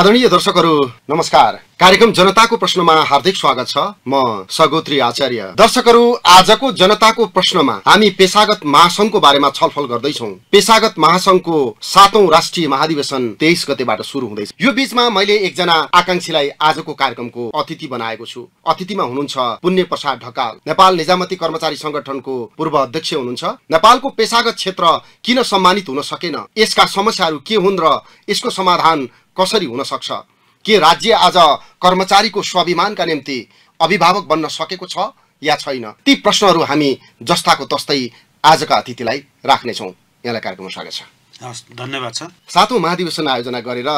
आदरणीय दर्शकहरू नमस्कार कार्यक्रम जनताको प्रश्नमा हार्दिक स्वागत छ म सगोत्री आचार्य दर्शकहरू आजको जनताको प्रश्नमा हामी पेसागत महासंघको बारेमा छलफल गर्दैछौ पेसागत महासंघको सातौं राष्ट्रिय महाधिवेशन तेइस गतेबाट सुरु हुँदैछ यो बीचमा मैले एकजना आकांक्षीलाई आजको कार्यक्रमको अतिथि बनाएको छु अतिथिमा हुनुहुन्छ पुण्य प्रसाद ढकाल नेपाल निजामती कर्मचारी संगठनको पूर्व अध्यक्ष हुनुहुन्छ नेपालको पेसागत क्षेत्र किन सम्मानित हुन सकेन यसका समस्याहरू के हुन् र यसको समाधान कसरी हुन सक्छ के राज्य आज कर्मचारीको स्वाभिमानका निम्ति अभिभावक बन्न सकेको छ या छैन ती प्रश्नहरू हामी जस्ताको तस्तै आजका अतिथिलाई राख्नेछौँ यहाँलाई कार्यक्रममा स्वागत छ हस् धन्यवाद छ सातौँ महाधिवेशन आयोजना गरेर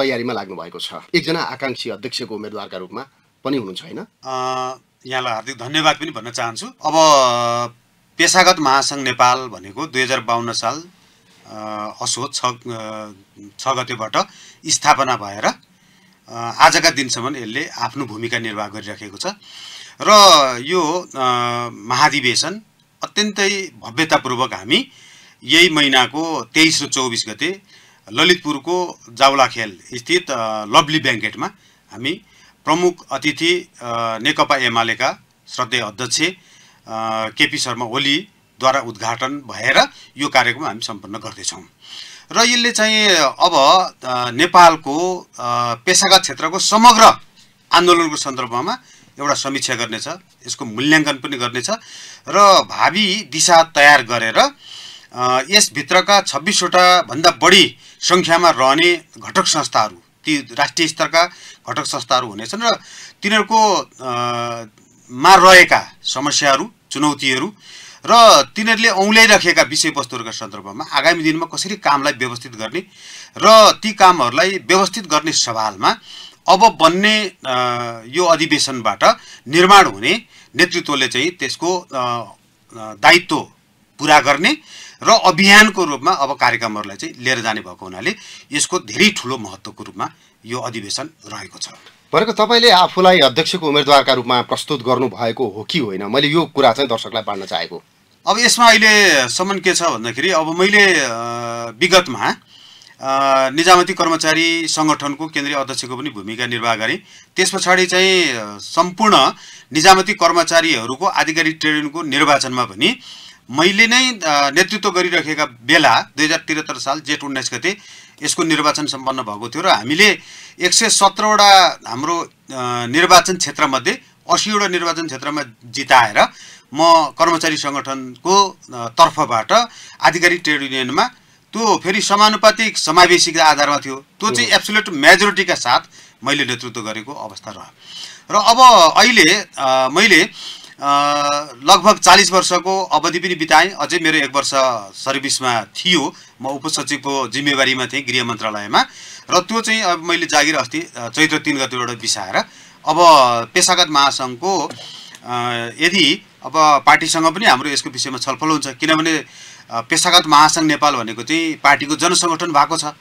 तयारीमा लाग्नु भएको छ एकजना आकाङ्क्षी अध्यक्षको उम्मेद्वारका रूपमा पनि हुनुहुन्छ होइन यहाँलाई हार्दिक धन्यवाद पनि भन्न चाहन्छु अब पेसागत महासङ्घ नेपाल भनेको दुई हजार बाहन्न साल असोज छ छ गतेबाट स्थापना भएर आजका दिनसम्म यसले आफ्नो भूमिका निर्वाह गरिराखेको छ र यो महाधिवेशन अत्यन्तै भव्यतापूर्वक हामी यही महिनाको तेइस र चौबिस गते ललितपुरको जावलाखेल स्थित लभली ब्याङ्केटमा हामी प्रमुख अतिथि नेकपा एमालेका श्रद्धेय अध्यक्ष केपी शर्मा ओलीद्वारा उद्घाटन भएर यो कार्यक्रम हामी सम्पन्न गर्दैछौँ र यसले चाहिँ अब नेपालको पेसागत क्षेत्रको समग्र आन्दोलनको सन्दर्भमा एउटा समीक्षा गर्नेछ यसको मूल्याङ्कन पनि गर्नेछ र भावी दिशा तयार गरेर यसभित्रका छब्बिसवटा भन्दा बढी सङ्ख्यामा रहने घटक संस्थाहरू ती राष्ट्रिय स्तरका घटक संस्थाहरू हुनेछन् र तिनीहरूको मा रहेका समस्याहरू चुनौतीहरू र तिनीहरूले औँल्याइराखेका विषयवस्तुहरूका सन्दर्भमा आगामी दिनमा कसरी कामलाई व्यवस्थित गर्ने र ती कामहरूलाई व्यवस्थित गर्ने सवालमा अब बन्ने यो अधिवेशनबाट निर्माण हुने नेतृत्वले चाहिँ त्यसको दायित्व पुरा गर्ने र अभियानको रूपमा अब कार्यक्रमहरूलाई चाहिँ लिएर जाने भएको हुनाले यसको धेरै ठुलो महत्त्वको रूपमा यो अधिवेशन रहेको छ भनेको तपाईँले आफूलाई अध्यक्षको उम्मेदवारका रूपमा प्रस्तुत गर्नुभएको हो कि होइन मैले यो कुरा चाहिँ दर्शकलाई बाँड्न चाहेको अब यसमा अहिलेसम्म के छ भन्दाखेरि अब मैले विगतमा निजामती कर्मचारी सङ्गठनको केन्द्रीय अध्यक्षको पनि भूमिका निर्वाह गरेँ त्यस पछाडि चाहिँ सम्पूर्ण निजामती कर्मचारीहरूको आधिकारिक ट्रेड निर्वाचनमा पनि मैले नै नेतृत्व गरिरहेका बेला दुई हजार त्रिहत्तर साल जेठ उन्नाइस गते यसको निर्वाचन सम्पन्न भएको थियो र हामीले एक सय सत्रवटा हाम्रो निर्वाचन क्षेत्रमध्ये असीवटा निर्वाचन क्षेत्रमा जिताएर म कर्मचारी सङ्गठनको तर्फबाट आधिकारिक ट्रेड युनियनमा त्यो फेरि समानुपातिक समावेशीको आधारमा थियो त्यो चाहिँ एब्सोल्युट मेजोरिटीका साथ मैले नेतृत्व गरेको अवस्था रह्यो र अब अहिले मैले लगभग चालिस वर्षको अवधि पनि बिताएँ अझै मेरो एक वर्ष सर्भिसमा थियो म उपसचिवको जिम्मेवारीमा थिएँ गृह मन्त्रालयमा र त्यो चाहिँ अब मैले जागिर अस्ति चैत्र तिन गतिबाट बिसाएर अब पेसागत महासङ्घको यदि अब पार्टीसँग पनि हाम्रो यसको विषयमा छलफल हुन्छ किनभने पेसागत महासङ्घ नेपाल भनेको चाहिँ पार्टीको जनसङ्गठन भएको छ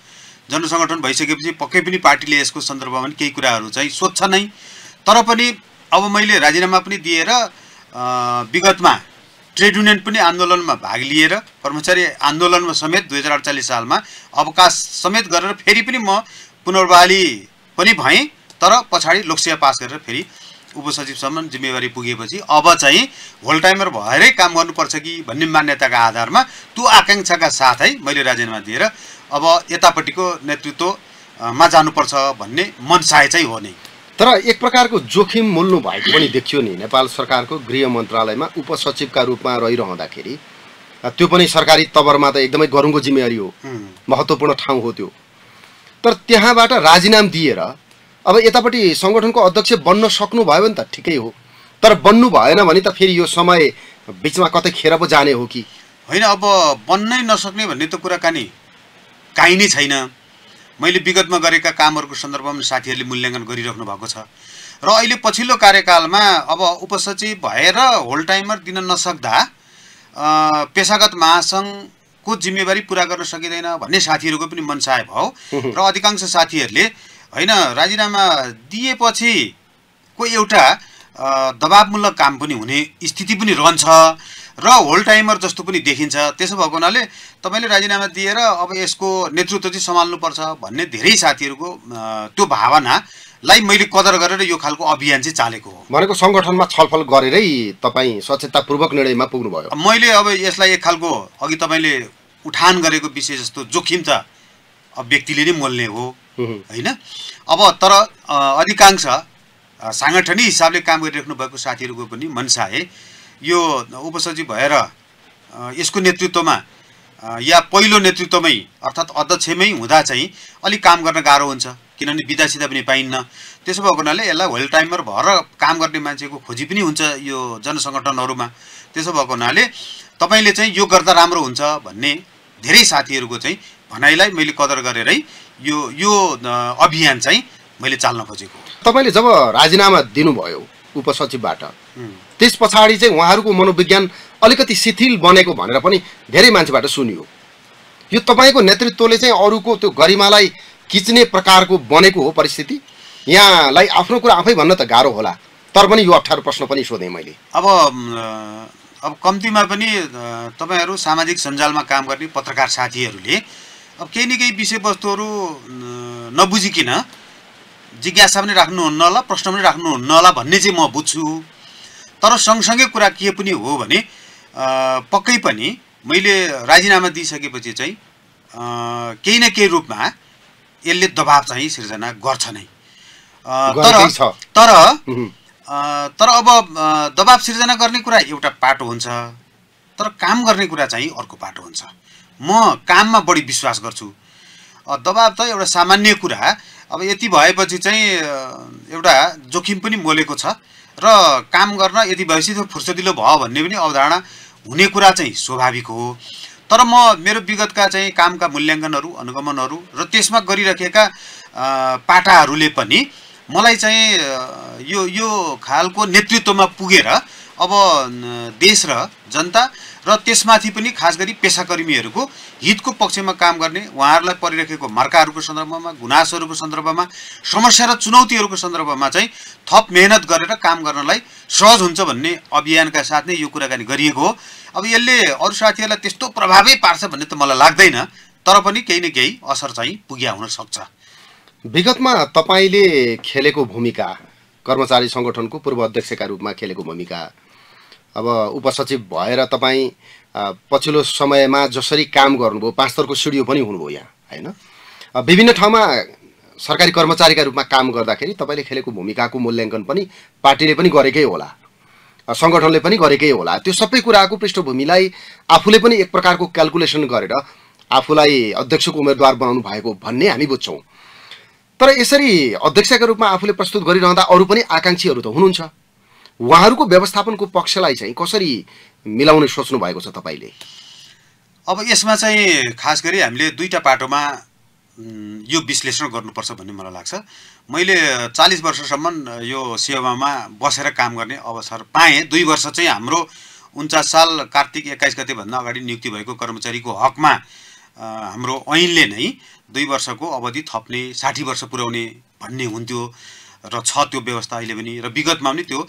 जनसङ्गठन भइसकेपछि पक्कै पनि पार्टीले यसको सन्दर्भमा पनि केही कुराहरू चाहिँ सोध्छ नै तर पनि अब मैले राजीनामा पनि दिएर विगतमा ट्रेड युनियन पनि आन्दोलनमा भाग लिएर कर्मचारी आन्दोलनमा समेत दुई हजार अडचालिस सालमा अवकाश समेत गरेर फेरि पनि म पुनर्वाली पनि भएँ तर पछाडि लोकसेवा पास गरेर फेरि उपसचिवसम्म जिम्मेवारी पुगेपछि अब चाहिँ होल टाइमर भएरै काम गर्नुपर्छ कि भन्ने मान्यताका आधारमा त्यो आकाङ्क्षाका साथै मैले राजीनामा दिएर अब यतापट्टिको नेतृत्वमा जानुपर्छ भन्ने मनसाय चाहिँ हो नि तर एक प्रकारको जोखिम मोल्नु भएको पनि देखियो नि नेपाल सरकारको गृह मन्त्रालयमा उपसचिवका रूपमा रहिरहँदाखेरि त्यो पनि सरकारी तवरमा त एकदमै गरुङको जिम्मेवारी हो महत्त्वपूर्ण ठाउँ हो त्यो तर त्यहाँबाट राजीनाम दिएर अब यतापट्टि सङ्गठनको अध्यक्ष बन्न सक्नुभयो भने त ठिकै हो तर बन्नु भएन भने त फेरि यो समय बिचमा कतै खेर पो जाने हो कि होइन अब बन्नै नसक्ने भन्ने त कुराकानी काहीँ नै छैन मैले विगतमा गरेका कामहरूको सन्दर्भमा साथीहरूले मूल्याङ्कन गरिराख्नु भएको छ र अहिले पछिल्लो कार्यकालमा अब उपसचिव भएर होल टाइमर दिन नसक्दा पेसागत महासङ्घको जिम्मेवारी पुरा गर्न सकिँदैन भन्ने साथीहरूको पनि मनसाय भयो र अधिकांश साथीहरूले होइन राजीनामा कोही एउटा दबावमूलक काम पनि हुने स्थिति पनि रहन्छ र होल टाइमर जस्तो पनि देखिन्छ त्यसो भएको हुनाले तपाईँले राजीनामा दिएर अब यसको नेतृत्व चाहिँ सम्हाल्नुपर्छ भन्ने धेरै साथीहरूको त्यो भावनालाई मैले कदर गरेर यो खालको अभियान चाहिँ चालेको हो भनेको सङ्गठनमा छलफल गरेरै तपाईँ सचेततापूर्वक निर्णयमा पुग्नुभयो मैले अब यसलाई एक खालको अघि तपाईँले उठान गरेको विषय जस्तो जोखिम त अब व्यक्तिले नै मोल्ने हो होइन अब तर अधिकांश साङ्गठनिक हिसाबले काम गरिराख्नु भएको साथीहरूको पनि है यो उपसचिव भएर यसको नेतृत्वमा या पहिलो नेतृत्वमै अर्थात् अध्यक्षमै हुँदा चाहिँ अलिक काम गर्न गाह्रो हुन्छ किनभने बिदासिदा पनि पाइन्न त्यसो भएको हुनाले यसलाई होल टाइमर भएर काम गर्ने मान्छेको खोजी पनि हुन्छ यो जनसङ्गठनहरूमा त्यसो भएको हुनाले तपाईँले चाहिँ यो गर्दा राम्रो हुन्छ भन्ने धेरै साथीहरूको चाहिँ भनाइलाई मैले कदर गरेरै यो यो अभियान चाहिँ मैले चाल्न खोजेको तपाईँले जब राजीनामा दिनुभयो उपसचिवबाट त्यस पछाडि चाहिँ उहाँहरूको मनोविज्ञान अलिकति शिथिल बनेको भनेर पनि धेरै मान्छेबाट सुनियो यो तपाईँको नेतृत्वले चाहिँ अरूको त्यो गरिमालाई किच्ने प्रकारको बनेको हो परिस्थिति यहाँलाई आफ्नो कुरा आफै भन्न त गाह्रो होला तर पनि यो अप्ठ्यारो प्रश्न पनि सोधेँ मैले अब अब कम्तीमा पनि तपाईँहरू सामाजिक सञ्जालमा काम गर्ने पत्रकार साथीहरूले अब केही न केही विषयवस्तुहरू नबुझिकन जिज्ञासा पनि राख्नुहुन्न होला प्रश्न पनि राख्नुहुन्न होला भन्ने चाहिँ म बुझ्छु तर सँगसँगै कुरा के पनि हो भने पक्कै पनि मैले राजीनामा दिइसकेपछि चाहिँ केही न केही रूपमा यसले दबाब चाहिँ सिर्जना गर्छ नै तर तर तर अब दबाब सिर्जना गर्ने कुरा एउटा पाटो हुन्छ तर काम गर्ने कुरा चाहिँ अर्को पाटो हुन्छ म काममा बढी विश्वास गर्छु दबाब त एउटा सामान्य कुरा अब यति भएपछि चाहिँ एउटा जोखिम पनि मोलेको छ र काम गर्न यति भएपछि त फुर्सदिलो भयो भन्ने पनि अवधारणा हुने कुरा चाहिँ स्वाभाविक हो तर म मेरो विगतका चाहिँ कामका मूल्याङ्कनहरू अनुगमनहरू र त्यसमा गरिराखेका पाटाहरूले पनि मलाई चाहिँ यो यो खालको नेतृत्वमा पुगेर अब देश र जनता र त्यसमाथि पनि खास गरी पेसाकर्मीहरूको हितको पक्षमा काम गर्ने उहाँहरूलाई परिरहेको मर्काहरूको सन्दर्भमा गुनासोहरूको सन्दर्भमा समस्या र चुनौतीहरूको सन्दर्भमा चाहिँ थप मेहनत गरेर काम गर्नलाई सहज हुन्छ भन्ने अभियानका साथ नै यो कुराकानी गरिएको हो अब यसले अरू साथीहरूलाई त्यस्तो प्रभावै पार्छ भन्ने त मलाई लाग्दैन तर पनि केही न केही असर चाहिँ पुग्या हुन सक्छ विगतमा तपाईँले खेलेको भूमिका कर्मचारी सङ्गठनको पूर्व अध्यक्षका रूपमा खेलेको भूमिका अब उपसचिव भएर तपाईँ पछिल्लो समयमा जसरी काम गर्नुभयो पाँच तरको सिडिओ पनि हुनुभयो यहाँ होइन विभिन्न ठाउँमा सरकारी कर्मचारीका रूपमा काम गर्दाखेरि तपाईँले खेलेको भूमिकाको मूल्याङ्कन पनि पार्टीले पनि गरेकै होला सङ्गठनले पनि गरेकै होला त्यो सबै कुराको पृष्ठभूमिलाई आफूले पनि एक प्रकारको क्यालकुलेसन गरेर आफूलाई अध्यक्षको उम्मेदवार बनाउनु भएको भन्ने हामी बुझ्छौँ तर यसरी अध्यक्षका रूपमा आफूले प्रस्तुत गरिरहँदा अरू पनि आकाङ्क्षीहरू त हुनुहुन्छ उहाँहरूको व्यवस्थापनको पक्षलाई चाहिँ कसरी मिलाउने सोच्नु भएको छ तपाईँले अब यसमा चाहिँ खास गरी हामीले दुईवटा पाटोमा यो विश्लेषण गर्नुपर्छ भन्ने मलाई लाग्छ मैले चालिस वर्षसम्म यो सेवामा बसेर काम गर्ने अवसर पाएँ दुई वर्ष चाहिँ हाम्रो उन्चास साल कार्तिक एक्काइस गतेभन्दा अगाडि नियुक्ति भएको कर्मचारीको हकमा हाम्रो ऐनले नै दुई वर्षको अवधि थप्ने साठी वर्ष पुर्याउने भन्ने हुन्थ्यो र छ त्यो व्यवस्था अहिले पनि र विगतमा पनि त्यो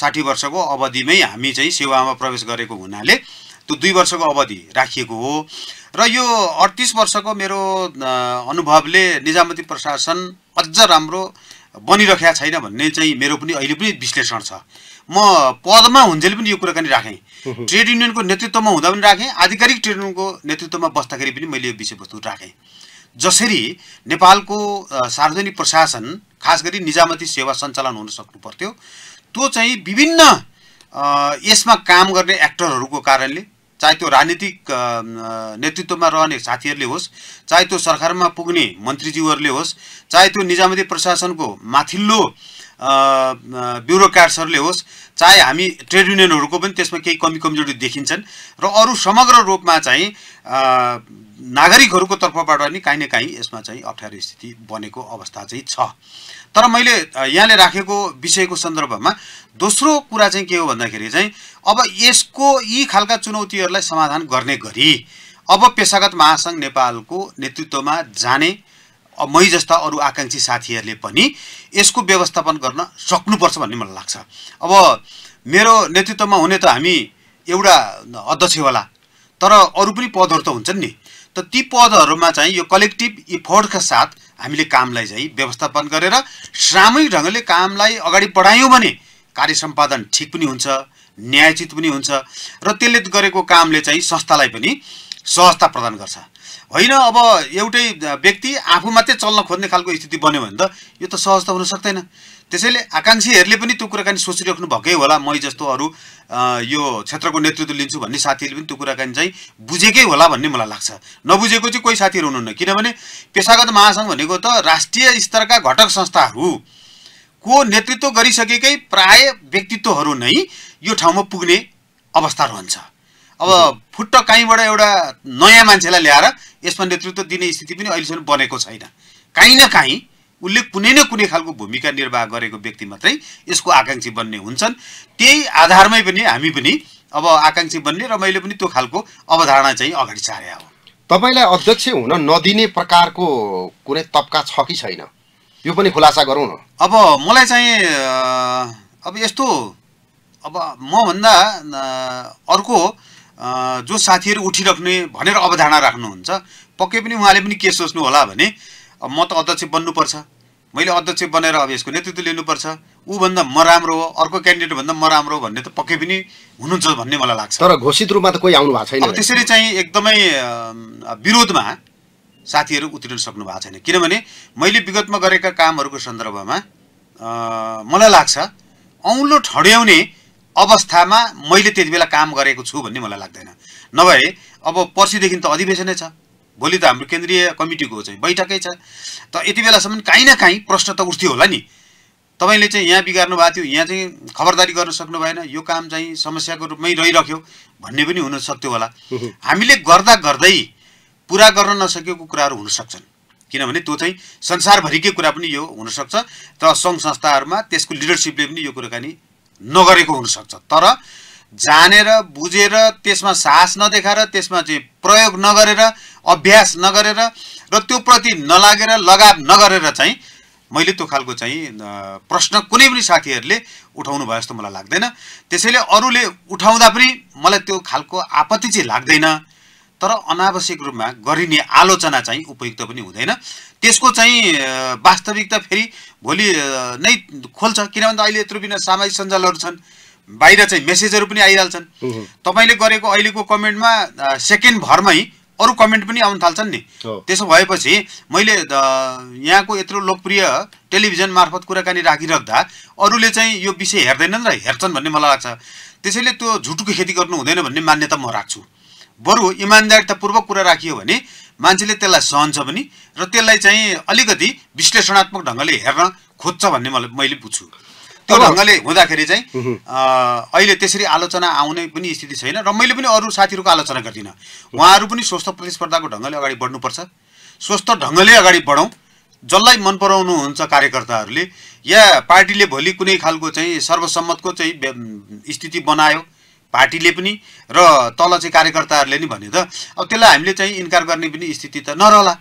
साठी वर्षको अवधिमै हामी चाहिँ सेवामा प्रवेश गरेको हुनाले त्यो दुई वर्षको अवधि राखिएको हो र यो अडतिस वर्षको मेरो अनुभवले निजामती प्रशासन अझ राम्रो बनिरहेको छैन भन्ने चाहिँ मेरो पनि अहिले पनि विश्लेषण छ म पदमा हुन्जेल पनि यो कुराकानी राखेँ ट्रेड युनियनको नेतृत्वमा हुँदा पनि राखेँ आधिकारिक ट्रेड युनियनको नेतृत्वमा बस्दाखेरि पनि मैले यो विषयवस्तु राखेँ जसरी नेपालको सार्वजनिक प्रशासन खास गरी निजामती सेवा सञ्चालन हुन सक्नु पर्थ्यो त्यो चाहिँ विभिन्न यसमा काम गर्ने एक्टरहरूको कारणले चाहे त्यो राजनीतिक नेतृत्वमा रहने साथीहरूले होस् चाहे त्यो सरकारमा पुग्ने मन्त्रीज्यूहरूले होस् चाहे त्यो निजामती प्रशासनको माथिल्लो ब्युरोक्राट्सहरूले होस् चाहे हामी ट्रेड युनियनहरूको पनि त्यसमा केही कमी कमजोरी देखिन्छन् र अरू समग्र रूपमा चाहिँ नागरिकहरूको तर्फबाट पनि काहीँ न काहीँ यसमा चाहिँ अप्ठ्यारो स्थिति बनेको अवस्था चाहिँ छ तर मैले यहाँले राखेको विषयको सन्दर्भमा दोस्रो कुरा चाहिँ के हो भन्दाखेरि चाहिँ अब यसको यी खालका चुनौतीहरूलाई समाधान गर्ने गरी अब पेसागत महासङ्घ नेपालको नेतृत्वमा जाने मै जस्ता अरू आकाङ्क्षी साथीहरूले पनि यसको व्यवस्थापन गर्न सक्नुपर्छ भन्ने मलाई लाग्छ अब मेरो नेतृत्वमा हुने त हामी एउटा अध्यक्ष होला तर अरू पनि पदहरू त हुन्छन् नि त ती पदहरूमा चाहिँ यो कलेक्टिभ इफोर्टका साथ हामीले कामलाई चाहिँ व्यवस्थापन गरेर सामूहिक ढङ्गले कामलाई अगाडि बढायौँ भने कार्य सम्पादन ठिक पनि हुन्छ न्यायचित पनि हुन्छ र त्यसले गरेको कामले चाहिँ संस्थालाई पनि सहजता प्रदान गर्छ होइन अब एउटै व्यक्ति आफू मात्रै चल्न खोज्ने खालको स्थिति बन्यो भने त यो त सहज त हुन सक्दैन त्यसैले आकाङ्क्षीहरूले पनि त्यो कुराकानी सोचिराख्नु भएकै होला मै जस्तो अरू यो क्षेत्रको नेतृत्व लिन्छु भन्ने साथीहरूले पनि त्यो कुराकानी चाहिँ बुझेकै होला भन्ने मलाई लाग्छ नबुझेको चाहिँ कोही साथीहरू हुनुहुन्न किनभने पेसागत महासङ्घ भनेको त राष्ट्रिय स्तरका घटक संस्थाहरू को नेतृत्व गरिसकेकै प्राय व्यक्तित्वहरू नै यो ठाउँमा पुग्ने अवस्था रहन्छ अब फुट्ट काहीँबाट एउटा नयाँ मान्छेलाई ल्याएर यसमा नेतृत्व दिने स्थिति पनि अहिलेसम्म बनेको छैन काहीँ न काहीँ उसले कुनै न कुनै खालको भूमिका निर्वाह गरेको व्यक्ति मात्रै यसको आकाङ्क्षी बन्ने हुन्छन् त्यही आधारमै पनि हामी पनि अब आकाङ्क्षी बन्ने र मैले पनि त्यो खालको अवधारणा चाहिँ अगाडि सारे हो तपाईँलाई अध्यक्ष हुन नदिने प्रकारको कुनै तब्का छ कि छैन यो पनि खुलासा गरौँ न अब मलाई चाहिँ अब यस्तो अब मभन्दा अर्को जो साथीहरू उठिराख्ने भनेर अवधारणा राख्नुहुन्छ पक्कै पनि उहाँले पनि के सोच्नु होला भने म त अध्यक्ष बन्नुपर्छ मैले अध्यक्ष बनेर अब यसको नेतृत्व लिनुपर्छ ऊभन्दा म राम्रो हो अर्को क्यान्डिडेटभन्दा म राम्रो हो भन्ने त पक्कै पनि हुनुहुन्छ भन्ने मलाई लाग्छ तर घोषित रूपमा त कोही आउनु भएको छैन त्यसरी चाहिँ एकदमै विरोधमा साथीहरू उत्रिन सक्नु भएको छैन किनभने मैले विगतमा गरेका कामहरूको सन्दर्भमा मलाई लाग्छ औँलो ठड्याउने अवस्थामा मैले त्यति बेला काम गरेको छु भन्ने मलाई लाग्दैन नभए अब पर्सिदेखि त अधिवेशनै छ भोलि त हाम्रो केन्द्रीय कमिटीको चाहिँ बैठकै छ त यति बेलासम्म काहीँ न काहीँ प्रश्न त उठ्थ्यो होला नि तपाईँले चाहिँ यहाँ बिगार्नु भएको थियो यहाँ चाहिँ खबरदारी गर्न सक्नु भएन यो काम चाहिँ समस्याको रूपमै रहिरह्यो भन्ने पनि हुन सक्थ्यो होला हामीले गर्दा गर्दै पुरा गर्न नसकेको कुराहरू हुनसक्छन् किनभने त्यो चाहिँ संसारभरिकै कुरा पनि यो हुनसक्छ र सङ्घ संस्थाहरूमा त्यसको लिडरसिपले पनि यो कुराकानी नगरेको हुनसक्छ तर जानेर बुझेर त्यसमा साहस नदेखाएर त्यसमा चाहिँ प्रयोग नगरेर अभ्यास नगरेर र त्योप्रति नलागेर लगाव नगरेर चाहिँ मैले त्यो खालको चाहिँ प्रश्न कुनै पनि साथीहरूले उठाउनु भयो जस्तो मलाई लाग्दैन त्यसैले अरूले उठाउँदा पनि मलाई त्यो खालको आपत्ति चाहिँ लाग्दैन तर अनावश्यक रूपमा गरिने आलोचना चाहिँ उपयुक्त पनि हुँदैन त्यसको चाहिँ वास्तविकता फेरि भोलि नै खोल्छ किनभने अहिले यत्रो बिना सामाजिक सञ्जालहरू छन् बाहिर चाहिँ मेसेजहरू पनि आइहाल्छन् तपाईँले गरेको अहिलेको कमेन्टमा सेकेन्ड भरमै अरू कमेन्ट पनि आउन थाल्छन् नि त्यसो भएपछि मैले यहाँको यत्रो लोकप्रिय टेलिभिजन मार्फत कुराकानी राखिराख्दा अरूले चाहिँ यो विषय हेर्दैनन् र हेर्छन् भन्ने मलाई लाग्छ त्यसैले त्यो झुटुको खेती गर्नु हुँदैन भन्ने मान्यता म राख्छु बरु इमान्दारितापूर्वक कुरा राखियो भने मान्छेले त्यसलाई सहन्छ पनि र त्यसलाई चाहिँ अलिकति विश्लेषणात्मक ढङ्गले हेर्न खोज्छ भन्ने मलाई मैले बुझ्छु त्यो ढङ्गले हुँदाखेरि चाहिँ अहिले त्यसरी आलोचना आउने पनि स्थिति छैन र मैले पनि अरू साथीहरूको आलोचना गर्दिनँ उहाँहरू पनि स्वस्थ प्रतिस्पर्धाको ढङ्गले अगाडि बढ्नुपर्छ स्वस्थ ढङ्गले अगाडि बढौँ जसलाई मन पराउनुहुन्छ कार्यकर्ताहरूले या पार्टीले भोलि कुनै खालको चाहिँ सर्वसम्मतको चाहिँ स्थिति बनायो पार्टीले पनि र तल चाहिँ कार्यकर्ताहरूले नि भन्यो त अब त्यसलाई हामीले चाहिँ इन्कार गर्ने पनि स्थिति त नरहला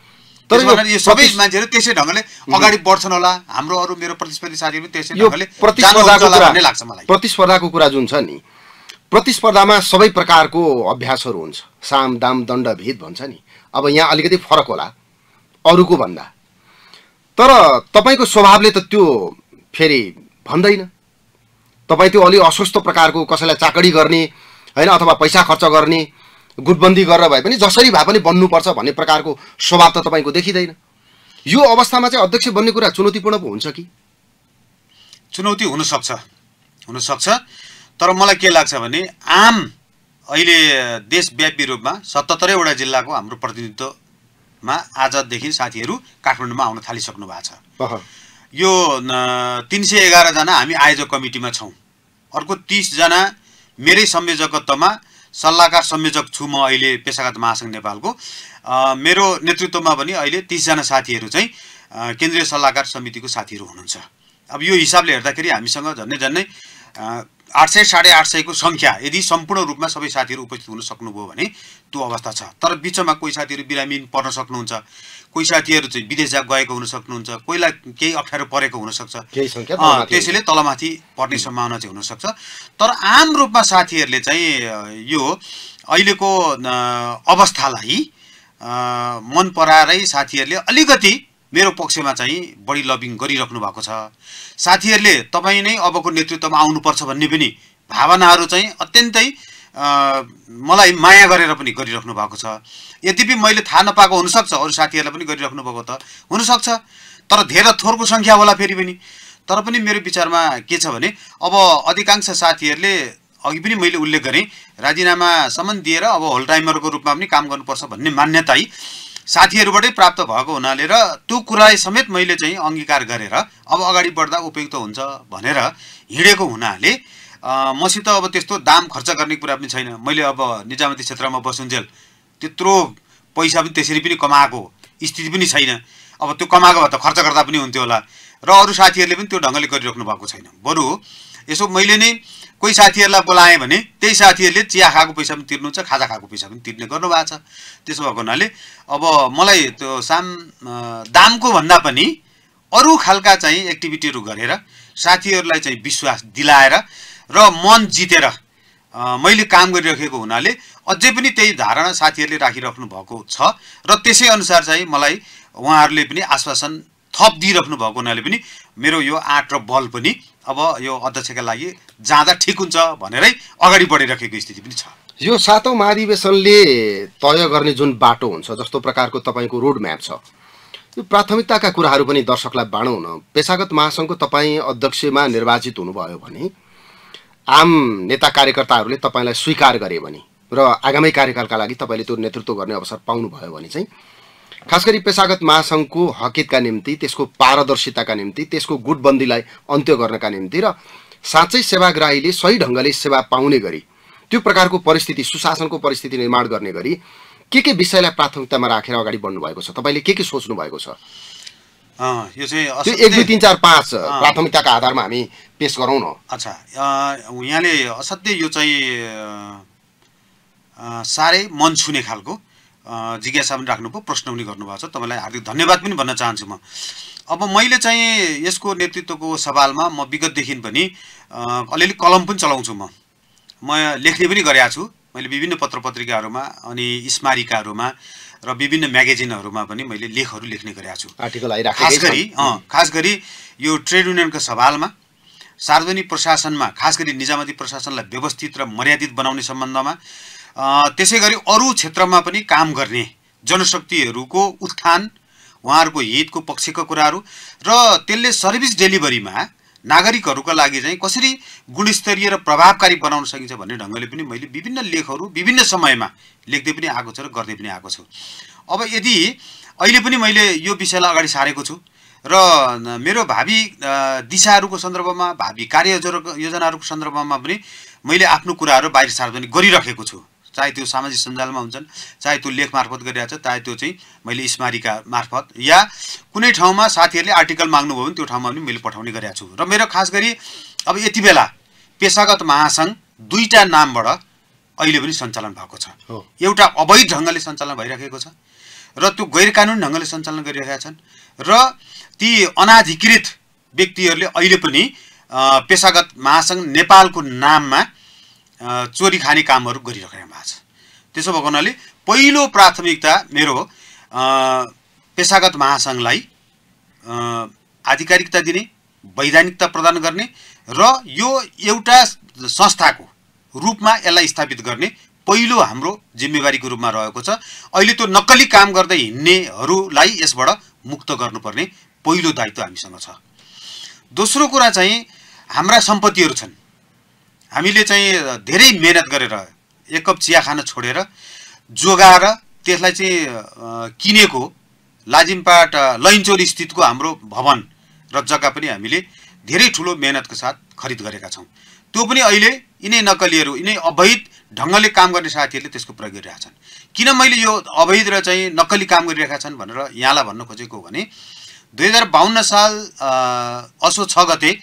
तर यो सबै मान्छेहरू त्यसै ढङ्गले अगाडि बढ्छन् होला हाम्रो अरू मेरो प्रतिस्पर्धी साथीहरू पनि त्यसै ढङ्गले भन्ने लाग्छ मलाई प्रतिस्पर्धाको कुरा जुन छ नि प्रतिस्पर्धामा सबै प्रकारको अभ्यासहरू हुन्छ साम दाम दण्डभेद भन्छ नि अब यहाँ अलिकति फरक होला अरूको भन्दा तर तपाईँको स्वभावले त त्यो फेरि भन्दैन तपाईँ त्यो अलि अस्वस्थ प्रकारको कसैलाई चाकडी गर्ने होइन अथवा पैसा खर्च गर्ने गुटबन्दी गरेर भए पनि जसरी भए पनि बन्नुपर्छ भन्ने प्रकारको स्वभाव त तपाईँको देखिँदैन यो अवस्थामा चाहिँ अध्यक्ष बन्ने कुरा चुनौतीपूर्ण पो हुन्छ कि चुनौती हुनसक्छ हुनसक्छ तर मलाई के लाग्छ भने आम अहिले देशव्यापी रूपमा सतहत्तरैवटा जिल्लाको हाम्रो प्रतिनिधित्वमा आजदेखि साथीहरू काठमाडौँमा आउन थालिसक्नु भएको छ यो तिन सय एघारजना हामी आयोजक कमिटीमा छौँ अर्को तिसजना मेरै संयोजकत्वमा सल्लाहकार संयोजक छु म अहिले पेसागत महासङ्घ नेपालको मेरो नेतृत्वमा पनि अहिले तिसजना साथीहरू चाहिँ केन्द्रीय सल्लाहकार समितिको साथीहरू हुनुहुन्छ अब यो हिसाबले हेर्दाखेरि हामीसँग झन्डै झन्डै आठ सय साढे आठ सयको सङ्ख्या यदि सम्पूर्ण रूपमा सबै साथीहरू उपस्थित हुन सक्नुभयो भने त्यो अवस्था छ तर बिचमा कोही साथीहरू बिरामी पर्न सक्नुहुन्छ कोही साथीहरू चाहिँ विदेश गएको हुन सक्नुहुन्छ कोहीलाई केही अप्ठ्यारो परेको हुनसक्छ त्यसैले तलमाथि पर्ने सम्भावना चाहिँ हुनसक्छ तर आम रूपमा साथीहरूले चाहिँ यो अहिलेको अवस्थालाई मन पराएरै साथीहरूले अलिकति मेरो पक्षमा चाहिँ बढी लभिङ गरिराख्नु भएको छ साथीहरूले तपाईँ नै अबको नेतृत्वमा आउनुपर्छ भन्ने पनि भावनाहरू चाहिँ अत्यन्तै मलाई माया गरेर पनि गरिराख्नु भएको छ यद्यपि मैले थाहा नपाएको हुनसक्छ अरू साथीहरूलाई पनि गरिराख्नु भएको त हुनसक्छ तर धेरै थोरको सङ्ख्या होला फेरि पनि तर पनि मेरो विचारमा के छ भने अब अधिकांश साथीहरूले अघि पनि मैले उल्लेख गरेँ राजीनामासम्म दिएर अब होल टाइमरको रूपमा पनि काम गर्नुपर्छ भन्ने मान्यता साथीहरूबाटै प्राप्त भएको हुनाले र त्यो कुरालाई समेत मैले चाहिँ अङ्गीकार गरेर अब अगाडि बढ्दा उपयुक्त हुन्छ भनेर हिँडेको हुनाले मसित अब त्यस्तो दाम खर्च गर्ने कुरा पनि छैन मैले अब निजामती क्षेत्रमा बसुन्जेल त्यत्रो पैसा पनि त्यसरी पनि कमाएको स्थिति पनि छैन अब त्यो कमाएको भए त खर्च गर्दा पनि हुन्थ्यो होला र अरू साथीहरूले पनि त्यो ढङ्गले गरिराख्नु भएको छैन बरु यसो मैले नै कोही साथीहरूलाई बोलाएँ भने त्यही साथीहरूले चिया खाएको पैसा पनि तिर्नु छ खाजा खाएको पैसा पनि तिर्ने गर्नुभएको छ त्यसो भएको हुनाले अब मलाई त्यो साम दामको भन्दा पनि अरू खालका चाहिँ एक्टिभिटीहरू गरेर साथीहरूलाई चाहिँ विश्वास दिलाएर र मन जितेर मैले काम गरिराखेको हुनाले अझै पनि त्यही धारणा साथीहरूले राखिराख्नु भएको छ र त्यसै अनुसार चाहिँ मलाई उहाँहरूले पनि आश्वासन थप दिइराख्नु भएको हुनाले पनि मेरो यो आँट र बल पनि अब यो अध्यक्षका लागि जाँदा ठिक हुन्छ भनेरै अगाडि बढिराखेको स्थिति पनि छ यो सातौँ महाधिवेशनले तय गर्ने जुन बाटो हुन्छ जस्तो प्रकारको तपाईँको रोड म्याप छ यो प्राथमिकताका कुराहरू पनि दर्शकलाई बाँडौँ न पेसागत महासङ्घको तपाईँ अध्यक्षमा निर्वाचित हुनुभयो भने आम नेता कार्यकर्ताहरूले तपाईँलाई स्वीकार गरे भने र आगामी कार्यकालका लागि तपाईँले त्यो नेतृत्व गर्ने अवसर पाउनुभयो भने चाहिँ खास गरी पेसागत महासङ्घको हकितका निम्ति त्यसको पारदर्शिताका निम्ति त्यसको गुटबन्दीलाई अन्त्य गर्नका निम्ति र साँच्चै सेवाग्राहीले सही ढङ्गले सेवा पाउने गरी त्यो प्रकारको परिस्थिति सुशासनको परिस्थिति निर्माण गर्ने गरी के के विषयलाई प्राथमिकतामा राखेर अगाडि बढ्नु भएको छ तपाईँले के के सोच्नु भएको छ यो चाहिँ एक दुई तिन चार पाँच प्राथमिकताको आधारमा हामी पेस गरौँ न अच्छा यहाँले असाध्यै यो चाहिँ साह्रै मन छुने खालको जिज्ञासा पनि राख्नुभयो प्रश्न पनि गर्नुभएको छ तपाईँलाई हार्दिक धन्यवाद पनि भन्न चाहन्छु म अब मैले चाहिँ यसको नेतृत्वको सवालमा म विगतदेखि पनि अलिअलि कलम पनि चलाउँछु म म लेख्ने पनि गरेका छु मैले विभिन्न पत्र पत्रिकाहरूमा अनि स्मारिकाहरूमा र विभिन्न म्यागजिनहरूमा पनि मैले लेखहरू लेख्ने गरेका छु आर्टिकल खास गरी खास गरी यो ट्रेड युनियनको सवालमा सार्वजनिक प्रशासनमा खास गरी निजामती प्रशासनलाई व्यवस्थित र मर्यादित बनाउने सम्बन्धमा त्यसै गरी अरू क्षेत्रमा पनि काम गर्ने जनशक्तिहरूको उत्थान उहाँहरूको हितको पक्षका कुराहरू र त्यसले सर्भिस डेलिभरीमा नागरिकहरूका लागि चाहिँ कसरी गुणस्तरीय र प्रभावकारी बनाउन सकिन्छ भन्ने ढङ्गले पनि मैले विभिन्न लेखहरू विभिन्न समयमा लेख्दै पनि आएको छु र गर्दै पनि आएको छु अब यदि अहिले पनि मैले यो विषयलाई अगाडि सारेको छु र मेरो भावी दिशाहरूको सन्दर्भमा भावी कार्य योजनाहरूको सन्दर्भमा पनि मैले आफ्नो कुराहरू बाहिर सार्वजनिक गरिराखेको छु चाहे त्यो सामाजिक सञ्जालमा हुन्छन् चाहे त्यो लेख मार्फत गरिरहेको छ चाहे त्यो चाहिँ मैले स्मारिका मार्फत या कुनै ठाउँमा साथीहरूले आर्टिकल माग्नुभयो भने त्यो ठाउँमा पनि मैले पठाउने गरेको छु र मेरो खास गरी अब यति बेला पेसागत महासङ्घ दुईवटा नामबाट अहिले पनि सञ्चालन भएको छ एउटा अवैध ढङ्गले सञ्चालन भइराखेको छ र त्यो गैर कानुनी ढङ्गले सञ्चालन गरिरहेका छन् र ती अनाधिकृत व्यक्तिहरूले अहिले पनि पेसागत महासङ्घ नेपालको नाममा चोरी खाने कामहरू गरिरहेको भएको छ त्यसो भएको हुनाले पहिलो प्राथमिकता मेरो पेसागत महासङ्घलाई आधिकारिकता दिने वैधानिकता प्रदान गर्ने र यो एउटा संस्थाको रूपमा यसलाई स्थापित गर्ने पहिलो हाम्रो जिम्मेवारीको रूपमा रहेको छ अहिले त्यो नक्कली काम गर्दै हिँड्नेहरूलाई यसबाट मुक्त गर्नुपर्ने पहिलो दायित्व हामीसँग छ दोस्रो कुरा चाहिँ हाम्रा सम्पत्तिहरू छन् हामीले चाहिँ धेरै मेहनत गरेर एक कप चिया खान छोडेर जोगाएर त्यसलाई चाहिँ किनेको लाजिमपाट लैनचोली स्थितको हाम्रो भवन र जग्गा पनि हामीले धेरै ठुलो मेहनतको साथ खरिद गरेका छौँ त्यो पनि अहिले यिनै नक्कलीहरू यिनै अवैध ढङ्गले काम गर्ने साथीहरूले त्यसको प्रयोग गरिरहेका छन् किन मैले यो अवैध र चाहिँ नक्कली काम गरिरहेका छन् भनेर यहाँलाई भन्न खोजेको हो भने दुई हजार बाहन्न साल असो छ गते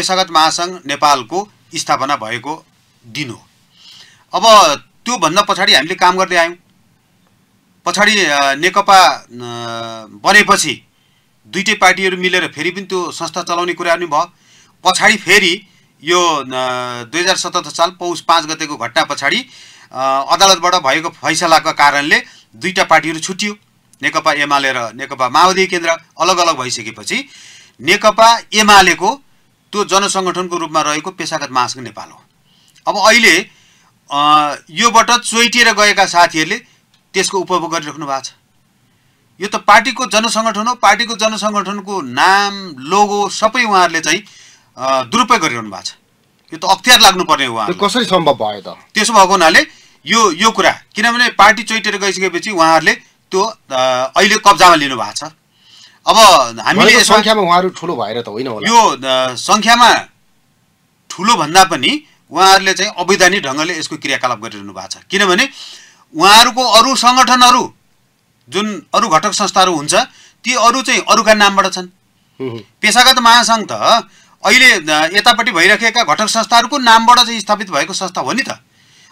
पेसागत महासङ्घ नेपालको स्थापना भएको दिन हो अब त्योभन्दा पछाडि हामीले काम गर्दै आयौँ पछाडि नेकपा बनेपछि दुइटै पार्टीहरू मिलेर फेरि पनि त्यो संस्था चलाउने कुरा पनि भयो पछाडि फेरि यो दुई हजार सतहत्तर साल पौष पाँच गतेको घटना पछाडि अदालतबाट भएको फैसलाको कारणले दुईवटा पार्टीहरू छुट्यो नेकपा एमाले र नेकपा माओवादी केन्द्र अलग अलग भइसकेपछि नेकपा एमालेको त्यो जनसङ्गठनको रूपमा रहेको पेसागत महासङ्घ नेपाल हो अब अहिले योबाट चोइटिएर गएका साथीहरूले त्यसको उपभोग गरिराख्नु भएको छ यो त पार्टीको जनसङ्गठन हो पार्टीको जनसङ्गठनको नाम लोगो सबै उहाँहरूले चाहिँ दुरुपयोग गरिरहनु भएको छ यो त अख्तियार लाग्नुपर्ने उहाँ कसरी सम्भव भयो त त्यसो भएको हुनाले यो यो कुरा किनभने पार्टी चोइटेर गइसकेपछि उहाँहरूले त्यो अहिले कब्जामा लिनु भएको छ अब हामीले सङ्ख्यामा उहाँहरू ठुलो भएर त होइन यो सङ्ख्यामा ठुलो भन्दा पनि उहाँहरूले चाहिँ अवैधानिक ढङ्गले यसको क्रियाकलाप गरिरहनु भएको छ किनभने उहाँहरूको अरू सङ्गठनहरू जुन अरू घटक संस्थाहरू हुन्छ ती अरू चाहिँ अरूका नामबाट छन् पेसागत महासङ्घ त अहिले यतापट्टि भइराखेका घटक संस्थाहरूको नामबाट चाहिँ स्थापित भएको संस्था हो नि त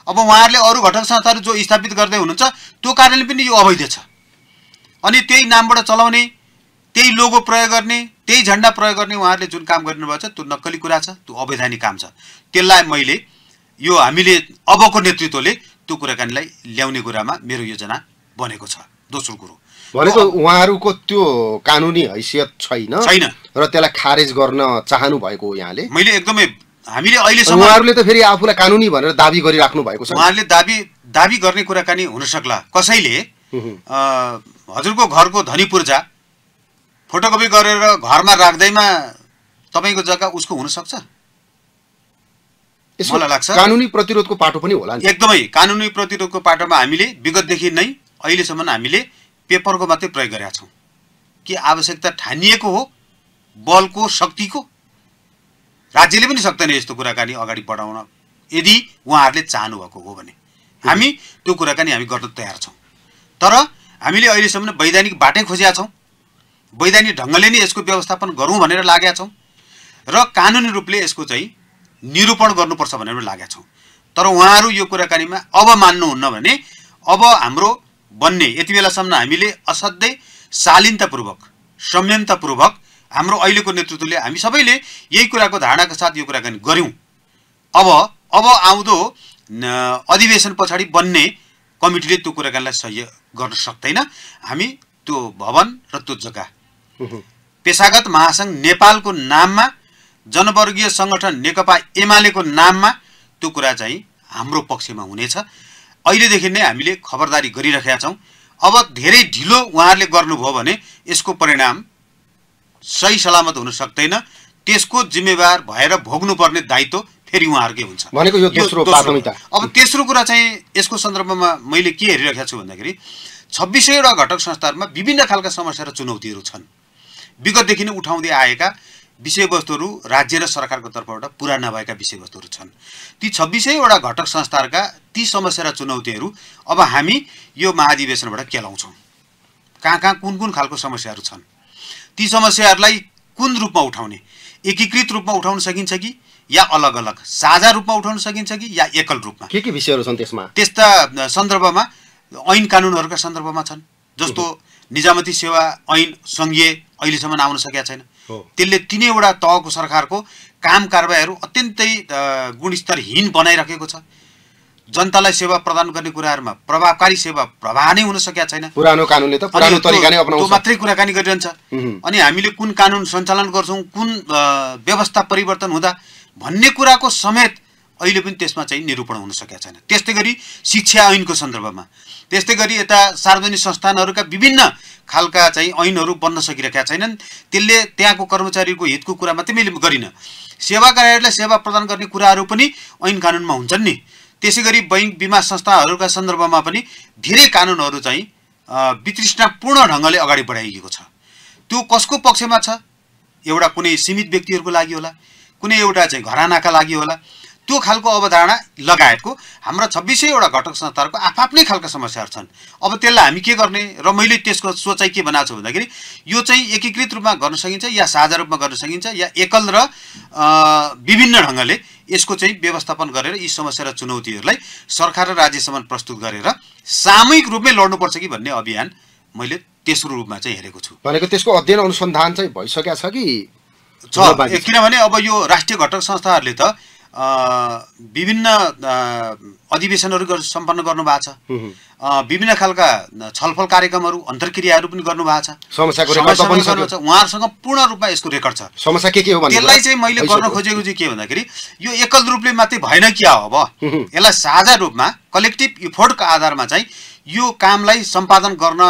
अब उहाँहरूले अरू घटक संस्थाहरू जो स्थापित गर्दै हुनुहुन्छ त्यो कारणले पनि यो अवैध छ अनि त्यही नामबाट चलाउने त्यही लोगो प्रयोग गर्ने त्यही झन्डा प्रयोग गर्ने उहाँहरूले जुन काम गरिरहनु छ त्यो नक्कली कुरा छ त्यो अवैधानिक काम छ त्यसलाई मैले यो हामीले अबको नेतृत्वले त्यो कुराकानीलाई ल्याउने कुरामा मेरो योजना बनेको छ दोस्रो कुरो भनेको उहाँहरूको त्यो कानुनी हैसियत छैन छैन र त्यसलाई खारेज गर्न चाहनु भएको हो यहाँले मैले एकदमै हामीले अहिलेसम्म उहाँहरूले त फेरि आफूलाई कानुनी भनेर दाबी गरिराख्नु भएको छ उहाँहरूले दाबी दाबी गर्ने कुराकानी हुन सक्ला कसैले हजुरको घरको धनी पूर्जा फोटोकपी गरेर घरमा राख्दैमा तपाईँको जग्गा उसको हुनसक्छ मलाई लाग्छ कानुनी प्रतिरोधको पाटो पनि होला एकदमै कानुनी प्रतिरोधको पाटोमा हामीले विगतदेखि नै अहिलेसम्म हामीले पेपरको मात्रै प्रयोग गरेका छौँ कि आवश्यकता ठानिएको हो बलको शक्तिको राज्यले पनि सक्दैन यस्तो कुराकानी अगाडि बढाउन यदि उहाँहरूले चाहनुभएको हो भने हामी त्यो कुराकानी हामी गर्न तयार छौँ तर हामीले अहिलेसम्म वैधानिक बाटै खोजेका छौँ वैधानिक ढङ्गले नै यसको व्यवस्थापन गरौँ भनेर लागेका छौँ र कानुनी रूपले यसको चाहिँ निरूपण गर्नुपर्छ भनेर लागेका छौँ तर उहाँहरू यो कुराकानीमा अब मान्नुहुन्न भने अब हाम्रो बन्ने यति बेलासम्म हामीले असाध्यै शालीनतापूर्वक संयमतापूर्वक हाम्रो अहिलेको नेतृत्वले हामी सबैले यही कुराको धारणाको साथ यो कुराकानी गऱ्यौँ अब अब आउँदो अधिवेशन पछाडि बन्ने कमिटीले त्यो कुराकानीलाई सहयोग गर्न सक्दैन हामी त्यो भवन र त्यो जग्गा पेसागत महासङ्घ नेपालको नाममा जनवर्गीय सङ्गठन नेकपा एमालेको नाममा त्यो कुरा चाहिँ हाम्रो पक्षमा हुनेछ अहिलेदेखि नै हामीले खबरदारी गरिरहेका छौँ अब धेरै ढिलो उहाँहरूले गर्नुभयो भने यसको परिणाम सही सलामत हुन सक्दैन त्यसको जिम्मेवार भएर भोग्नुपर्ने दायित्व फेरि उहाँहरूकै हुन्छ भनेको यो तेस्रो अब तेस्रो कुरा चाहिँ यसको सन्दर्भमा मैले के हेरिरहेको छु भन्दाखेरि छब्बिसैवटा घटक संस्थाहरूमा विभिन्न खालका समस्या र चुनौतीहरू छन् विगतदेखि नै उठाउँदै आएका विषयवस्तुहरू राज्य र सरकारको तर्फबाट पुरा नभएका विषयवस्तुहरू छन् ती छब्बिसैवटा घटक संस्थाहरूका ती समस्या र चुनौतीहरू अब हामी यो महाधिवेशनबाट केलाउँछौँ कहाँ कहाँ कुन कुन खालको समस्याहरू छन् ती समस्याहरूलाई कुन रूपमा उठाउने एकीकृत रूपमा उठाउन सकिन्छ कि या अलग अलग साझा रूपमा उठाउन सकिन्छ कि या एकल रूपमा के के विषयहरू छन् त्यसमा त्यस्ता सन्दर्भमा ऐन कानुनहरूका सन्दर्भमा छन् जस्तो निजामती सेवा ऐन सङ्घीय अहिलेसम्म आउन सकेका छैन त्यसले तिनैवटा तहको सरकारको काम कारवाहीहरू अत्यन्तै गुणस्तरहीन बनाइराखेको छ जनतालाई सेवा प्रदान गर्ने कुराहरूमा प्रभावकारी सेवा प्रभाव नै हुन सकेका छैन पुरानो कानुनले त पुरानो तरिका नै अपनाउँछ मात्रै कुराकानी गरिरहन्छ अनि हामीले कुन कानुन सञ्चालन गर्छौँ कुन व्यवस्था परिवर्तन हुँदा भन्ने कुराको समेत अहिले पनि त्यसमा चाहिँ निरूपण हुन सकेका छैन त्यस्तै गरी शिक्षा ऐनको सन्दर्भमा त्यस्तै गरी यता सार्वजनिक संस्थानहरूका विभिन्न खालका चाहिँ ऐनहरू बन्न सकिरहेका छैनन् त्यसले त्यहाँको कर्मचारीको हितको कुरा मात्रै मैले गरिनँ सेवा कार्यालयलाई सेवा प्रदान गर्ने कुराहरू पनि ऐन कानुनमा हुन्छन् नि त्यसै गरी बैङ्क बिमा संस्थाहरूका सन्दर्भमा पनि धेरै कानुनहरू चाहिँ वितृष्णापूर्ण ढङ्गले अगाडि बढाइएको छ त्यो कसको पक्षमा छ एउटा कुनै सीमित व्यक्तिहरूको लागि होला कुनै एउटा चाहिँ घरानाका लागि होला त्यो खालको अवधारणा लगायतको हाम्रा छब्बिसैवटा घटक संस्थाहरूको आफआफ्नै खालका समस्याहरू छन् अब त्यसलाई हामी के गर्ने र मैले त्यसको सोचाइ के बनाएको छु भन्दाखेरि यो चाहिँ एकीकृत रूपमा गर्न सकिन्छ या साझा रूपमा गर्न सकिन्छ या एकल र विभिन्न ढङ्गले यसको चाहिँ व्यवस्थापन गरेर यी समस्या र चुनौतीहरूलाई सरकार र राज्यसम्म प्रस्तुत गरेर सामूहिक रूपमै लड्नुपर्छ कि भन्ने अभियान मैले तेस्रो रूपमा चाहिँ हेरेको छु भनेको त्यसको अध्ययन अनुसन्धान चाहिँ भइसकेको छ कि किनभने अब यो राष्ट्रिय घटक संस्थाहरूले त विभिन्न अधिवेशनहरू सम्पन्न गर्नुभएको छ विभिन्न खालका छलफल कार्यक्रमहरू अन्तर्क्रियाहरू पनि गर्नुभएको छ उहाँहरूसँग पूर्ण रूपमा यसको रेकर्ड छ समस्या के के हो त्यसलाई चाहिँ मैले गर्न खोजेको चाहिँ के भन्दाखेरि यो एकल रूपले मात्रै भएन क्या हो अब यसलाई साझा रूपमा कलेक्टिभ इफोर्टको आधारमा चाहिँ यो कामलाई सम्पादन गर्न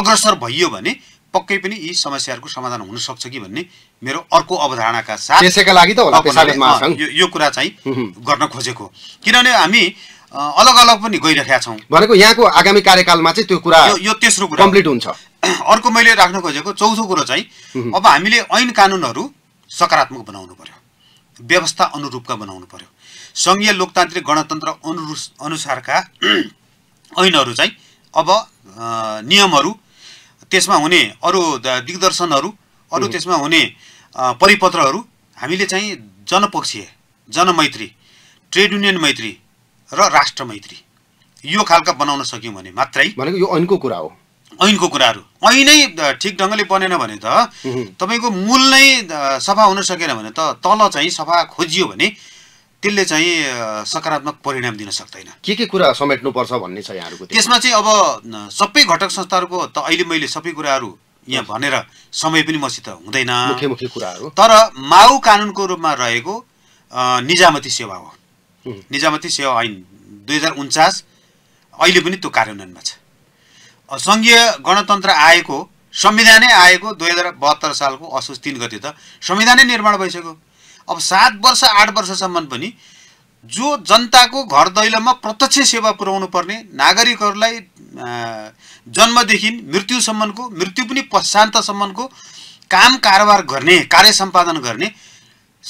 अग्रसर भइयो भने पक्कै पनि यी समस्याहरूको समाधान हुन सक्छ कि भन्ने मेरो अर्को अवधारणाका साथ त्यसैका लागि त यो कुरा चाहिँ गर्न खोजेको किनभने हामी अलग अलग पनि गइरहेका छौँ भनेको यहाँको आगामी कार्यकालमा चाहिँ त्यो कुरा यो तेस्रो कुरा कम्प्लिट हुन्छ अर्को मैले राख्न खोजेको चौथो कुरो चाहिँ अब हामीले ऐन कानुनहरू सकारात्मक बनाउनु पर्यो व्यवस्था अनुरूपका बनाउनु पर्यो सङ्घीय लोकतान्त्रिक गणतन्त्र अनुरू अनुसारका ऐनहरू चाहिँ अब नियमहरू त्यसमा हुने अरू दिग्दर्शनहरू अरू त्यसमा हुने परिपत्रहरू हामीले चाहिँ जनपक्षीय जनमैत्री ट्रेड युनियन मैत्री र राष्ट्र मैत्री यो खालका बनाउन सक्यौँ भने मात्रै भनेको यो ऐनको कुरा हो ऐनको कुराहरू ऐन नै ठिक ढङ्गले बनेन भने त तपाईँको मूल नै सफा हुन सकेन भने त तल चाहिँ सफा खोजियो भने त्यसले चाहिँ सकारात्मक परिणाम दिन सक्दैन के के कुरा समेट्नुपर्छ भन्ने छ यहाँहरूको त्यसमा चाहिँ अब सबै घटक संस्थाहरूको त अहिले मैले सबै कुराहरू यहाँ भनेर समय पनि मसित हुँदैन मुख्य मुख्य कुराहरू तर माउ कानुनको रूपमा रहेको निजामती सेवा हो निजामती सेवा ऐन दुई हजार उन्चास अहिले पनि त्यो कार्यान्वयनमा छ सङ्घीय गणतन्त्र आएको संविधानै आएको दुई हजार बहत्तर सालको असोज तिन गते त संविधानै निर्माण भइसक्यो अब सात वर्ष आठ वर्षसम्म पनि जो जनताको घर दैलोमा प्रत्यक्ष सेवा पुर्याउनु पर्ने नागरिकहरूलाई जन्मदेखि मृत्युसम्मको मृत्यु पनि पश्चान्तसम्मको काम कारोबार गर्ने कार्य सम्पादन गर्ने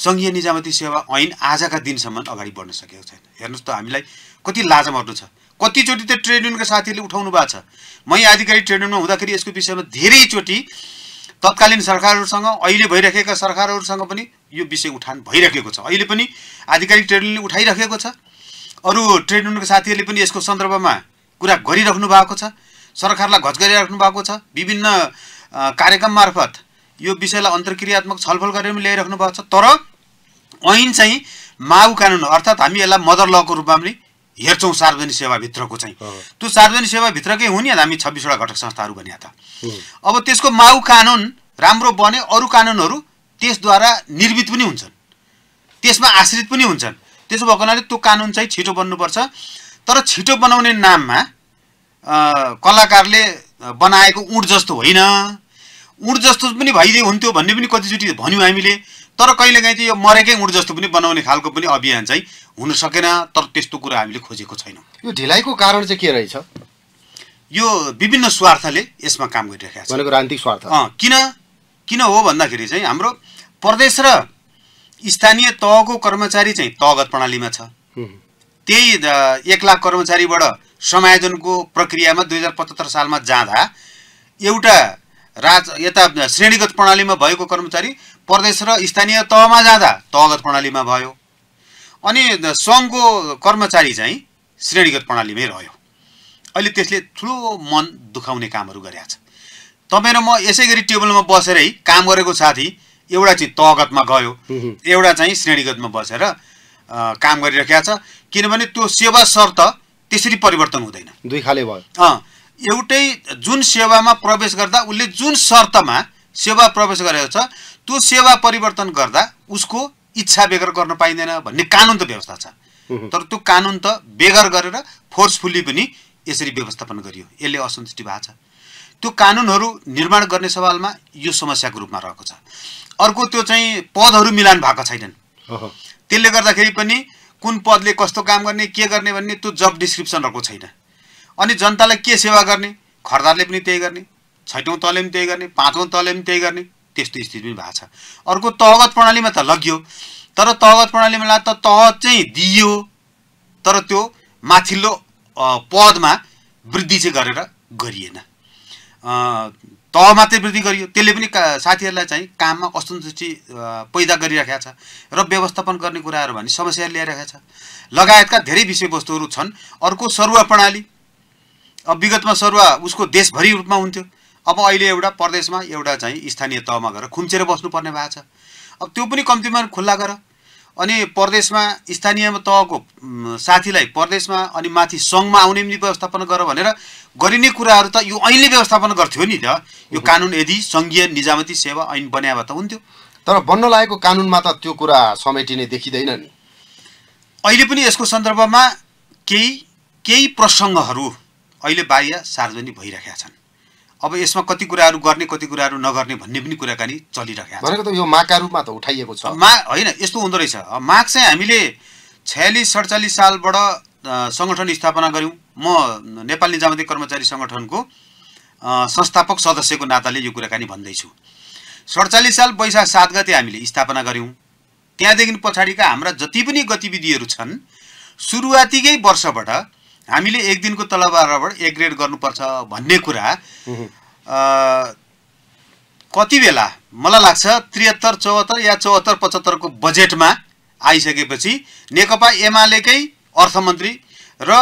सङ्घीय निजामती सेवा ऐन आजका दिनसम्म अगाडि बढ्न सकेको छैन हेर्नुहोस् त हामीलाई कति लाज मर्नु छ कतिचोटि त ट्रेड युनियनका साथीहरूले उठाउनु भएको छ मै आधिकारिक ट्रेड युनियनमा हुँदाखेरि यसको विषयमा धेरैचोटि तत्कालीन सरकारहरूसँग अहिले भइरहेका सरकारहरूसँग पनि यो विषय उठान भइरहेको छ अहिले पनि आधिकारिक ट्रेड युनियनले उठाइराखेको छ अरू ट्रेड युनियनको साथीहरूले पनि यसको सन्दर्भमा कुरा गरिराख्नु भएको छ सरकारलाई घच गरिराख्नु भएको छ विभिन्न कार्यक्रम मार्फत यो विषयलाई अन्तर्क्रियात्मक छलफल गरेर पनि ल्याइराख्नु भएको छ तर ऐन चाहिँ माउ कानुन अर्थात् हामी यसलाई मदर लको रूपमा पनि हेर्छौँ सार्वजनिक सेवाभित्रको चाहिँ त्यो सार्वजनिक सेवाभित्रकै हो नि हामी छब्बिसवटा घटक संस्थाहरू भने त अब त्यसको माउ कानुन राम्रो बने अरू कानुनहरू त्यसद्वारा निर्मित पनि हुन्छन् त्यसमा आश्रित पनि हुन्छन् त्यसो भएको हुनाले त्यो कानुन चाहिँ छिटो बन्नुपर्छ तर छिटो बनाउने नाममा कलाकारले बनाएको उठ जस्तो होइन उठ जस्तो पनि भइदियो हुन्थ्यो भन्ने पनि कतिचोटि भन्यौँ हामीले तर कहिलेकाहीँ चाहिँ यो मरेकै उठ जस्तो पनि बनाउने खालको पनि अभियान चाहिँ हुन सकेन तर त्यस्तो कुरा हामीले खोजेको छैनौँ यो ढिलाइको कारण चाहिँ के रहेछ यो विभिन्न स्वार्थले यसमा काम गरिरहेका छ भनेको राजनीतिक स्वार्थ किन किन हो भन्दाखेरि चाहिँ हाम्रो प्रदेश र स्थानीय तहको कर्मचारी चाहिँ तहगत प्रणालीमा छ त्यही एक लाख कर्मचारीबाट समायोजनको प्रक्रियामा दुई हजार पचहत्तर सालमा जाँदा एउटा राज यता श्रेणीगत प्रणालीमा भएको कर्मचारी प्रदेश र स्थानीय तहमा जाँदा तहगत प्रणालीमा भयो अनि सङ्घको कर्मचारी चाहिँ श्रेणीगत प्रणालीमै रह्यो अहिले त्यसले ठुलो मन दुखाउने कामहरू गरेका छ तपाईँ र म यसै गरी टेबलमा बसेरै काम गरेको साथी एउटा चाहिँ तहगतमा गयो एउटा चाहिँ श्रेणीगतमा बसेर काम गरिरहेको छ किनभने त्यो सेवा शर्त त्यसरी परिवर्तन हुँदैन दुई खाले भयो अँ एउटै जुन सेवामा प्रवेश गर्दा उसले जुन शर्तमा सेवा प्रवेश गरेको छ त्यो सेवा परिवर्तन गर्दा उसको इच्छा बेगर गर्न पाइँदैन भन्ने कानुन त व्यवस्था छ तर त्यो कानुन त बेगर गरेर फोर्सफुल्ली पनि यसरी व्यवस्थापन गरियो यसले असन्तुष्टि भएको छ त्यो कानुनहरू निर्माण गर्ने सवालमा यो समस्याको रूपमा रहेको छ अर्को त्यो चाहिँ पदहरू मिलान भएको छैनन् त्यसले गर्दाखेरि पनि कुन पदले कस्तो काम गर्ने के गर्ने भन्ने त्यो जब डिस्क्रिप्सन रहेको छैन अनि जनतालाई के सेवा गर्ने खरदारले पनि त्यही गर्ने छैटौँ तहले पनि त्यही गर्ने पाँचौँ तहले पनि त्यही गर्ने त्यस्तो स्थिति पनि भएको छ अर्को तहगत प्रणालीमा त लगियो तर तहगत प्रणालीमा त तह चाहिँ दिइयो तर त्यो माथिल्लो पदमा वृद्धि चाहिँ गरेर गरिएन तह मात्रै वृद्धि गरियो त्यसले पनि का साथीहरूलाई चाहिँ काममा असन्तुष्टि पैदा गरिराखेका छ र व्यवस्थापन गर्ने कुराहरू भने समस्या ल्याइरहेका छ लगायतका धेरै विषयवस्तुहरू छन् अर्को सरुवा प्रणाली अब विगतमा सरुवा उसको देशभरि रूपमा हुन्थ्यो अब अहिले एउटा प्रदेशमा एउटा चाहिँ स्थानीय तहमा गएर खुम्चेर बस्नुपर्ने भएको छ अब त्यो पनि कम्तीमा खुल्ला गर अनि प्रदेशमा स्थानीय तहको साथीलाई प्रदेशमा अनि माथि सङ्घमा आउने पनि व्यवस्थापन गर भनेर गरिने कुराहरू त यो ऐनले व्यवस्थापन गर्थ्यो नि त यो कानुन यदि सङ्घीय निजामती सेवा ऐन बनाए भए त हुन्थ्यो तर बन्न लागेको कानुनमा त त्यो कुरा समेटिने देखिँदैन नि अहिले पनि यसको सन्दर्भमा केही केही प्रसङ्गहरू अहिले बाह्य सार्वजनिक भइरहेका छन् अब यसमा कति कुराहरू गर्ने कति कुराहरू नगर्ने भन्ने पनि कुराकानी चलिरहेको भनेको त यो माका रूपमा त उठाइएको छ मा होइन यस्तो हुँदो रहेछ माग चाहिँ हामीले छयालिस सडचालिस सालबाट सङ्गठन स्थापना गऱ्यौँ म नेपाल निजामती कर्मचारी सङ्गठनको संस्थापक सदस्यको नाताले यो कुराकानी भन्दैछु सडचालिस साल वैशाख सात गते हामीले स्थापना गऱ्यौँ त्यहाँदेखि पछाडिका हाम्रा जति पनि गतिविधिहरू छन् सुरुवातीकै वर्षबाट हामीले एक दिनको तलबारबाट एक ग्रेड गर्नुपर्छ भन्ने कुरा कति बेला मलाई लाग्छ त्रिहत्तर चौहत्तर या चौहत्तर पचहत्तरको बजेटमा आइसकेपछि नेकपा एमालेकै अर्थमन्त्री र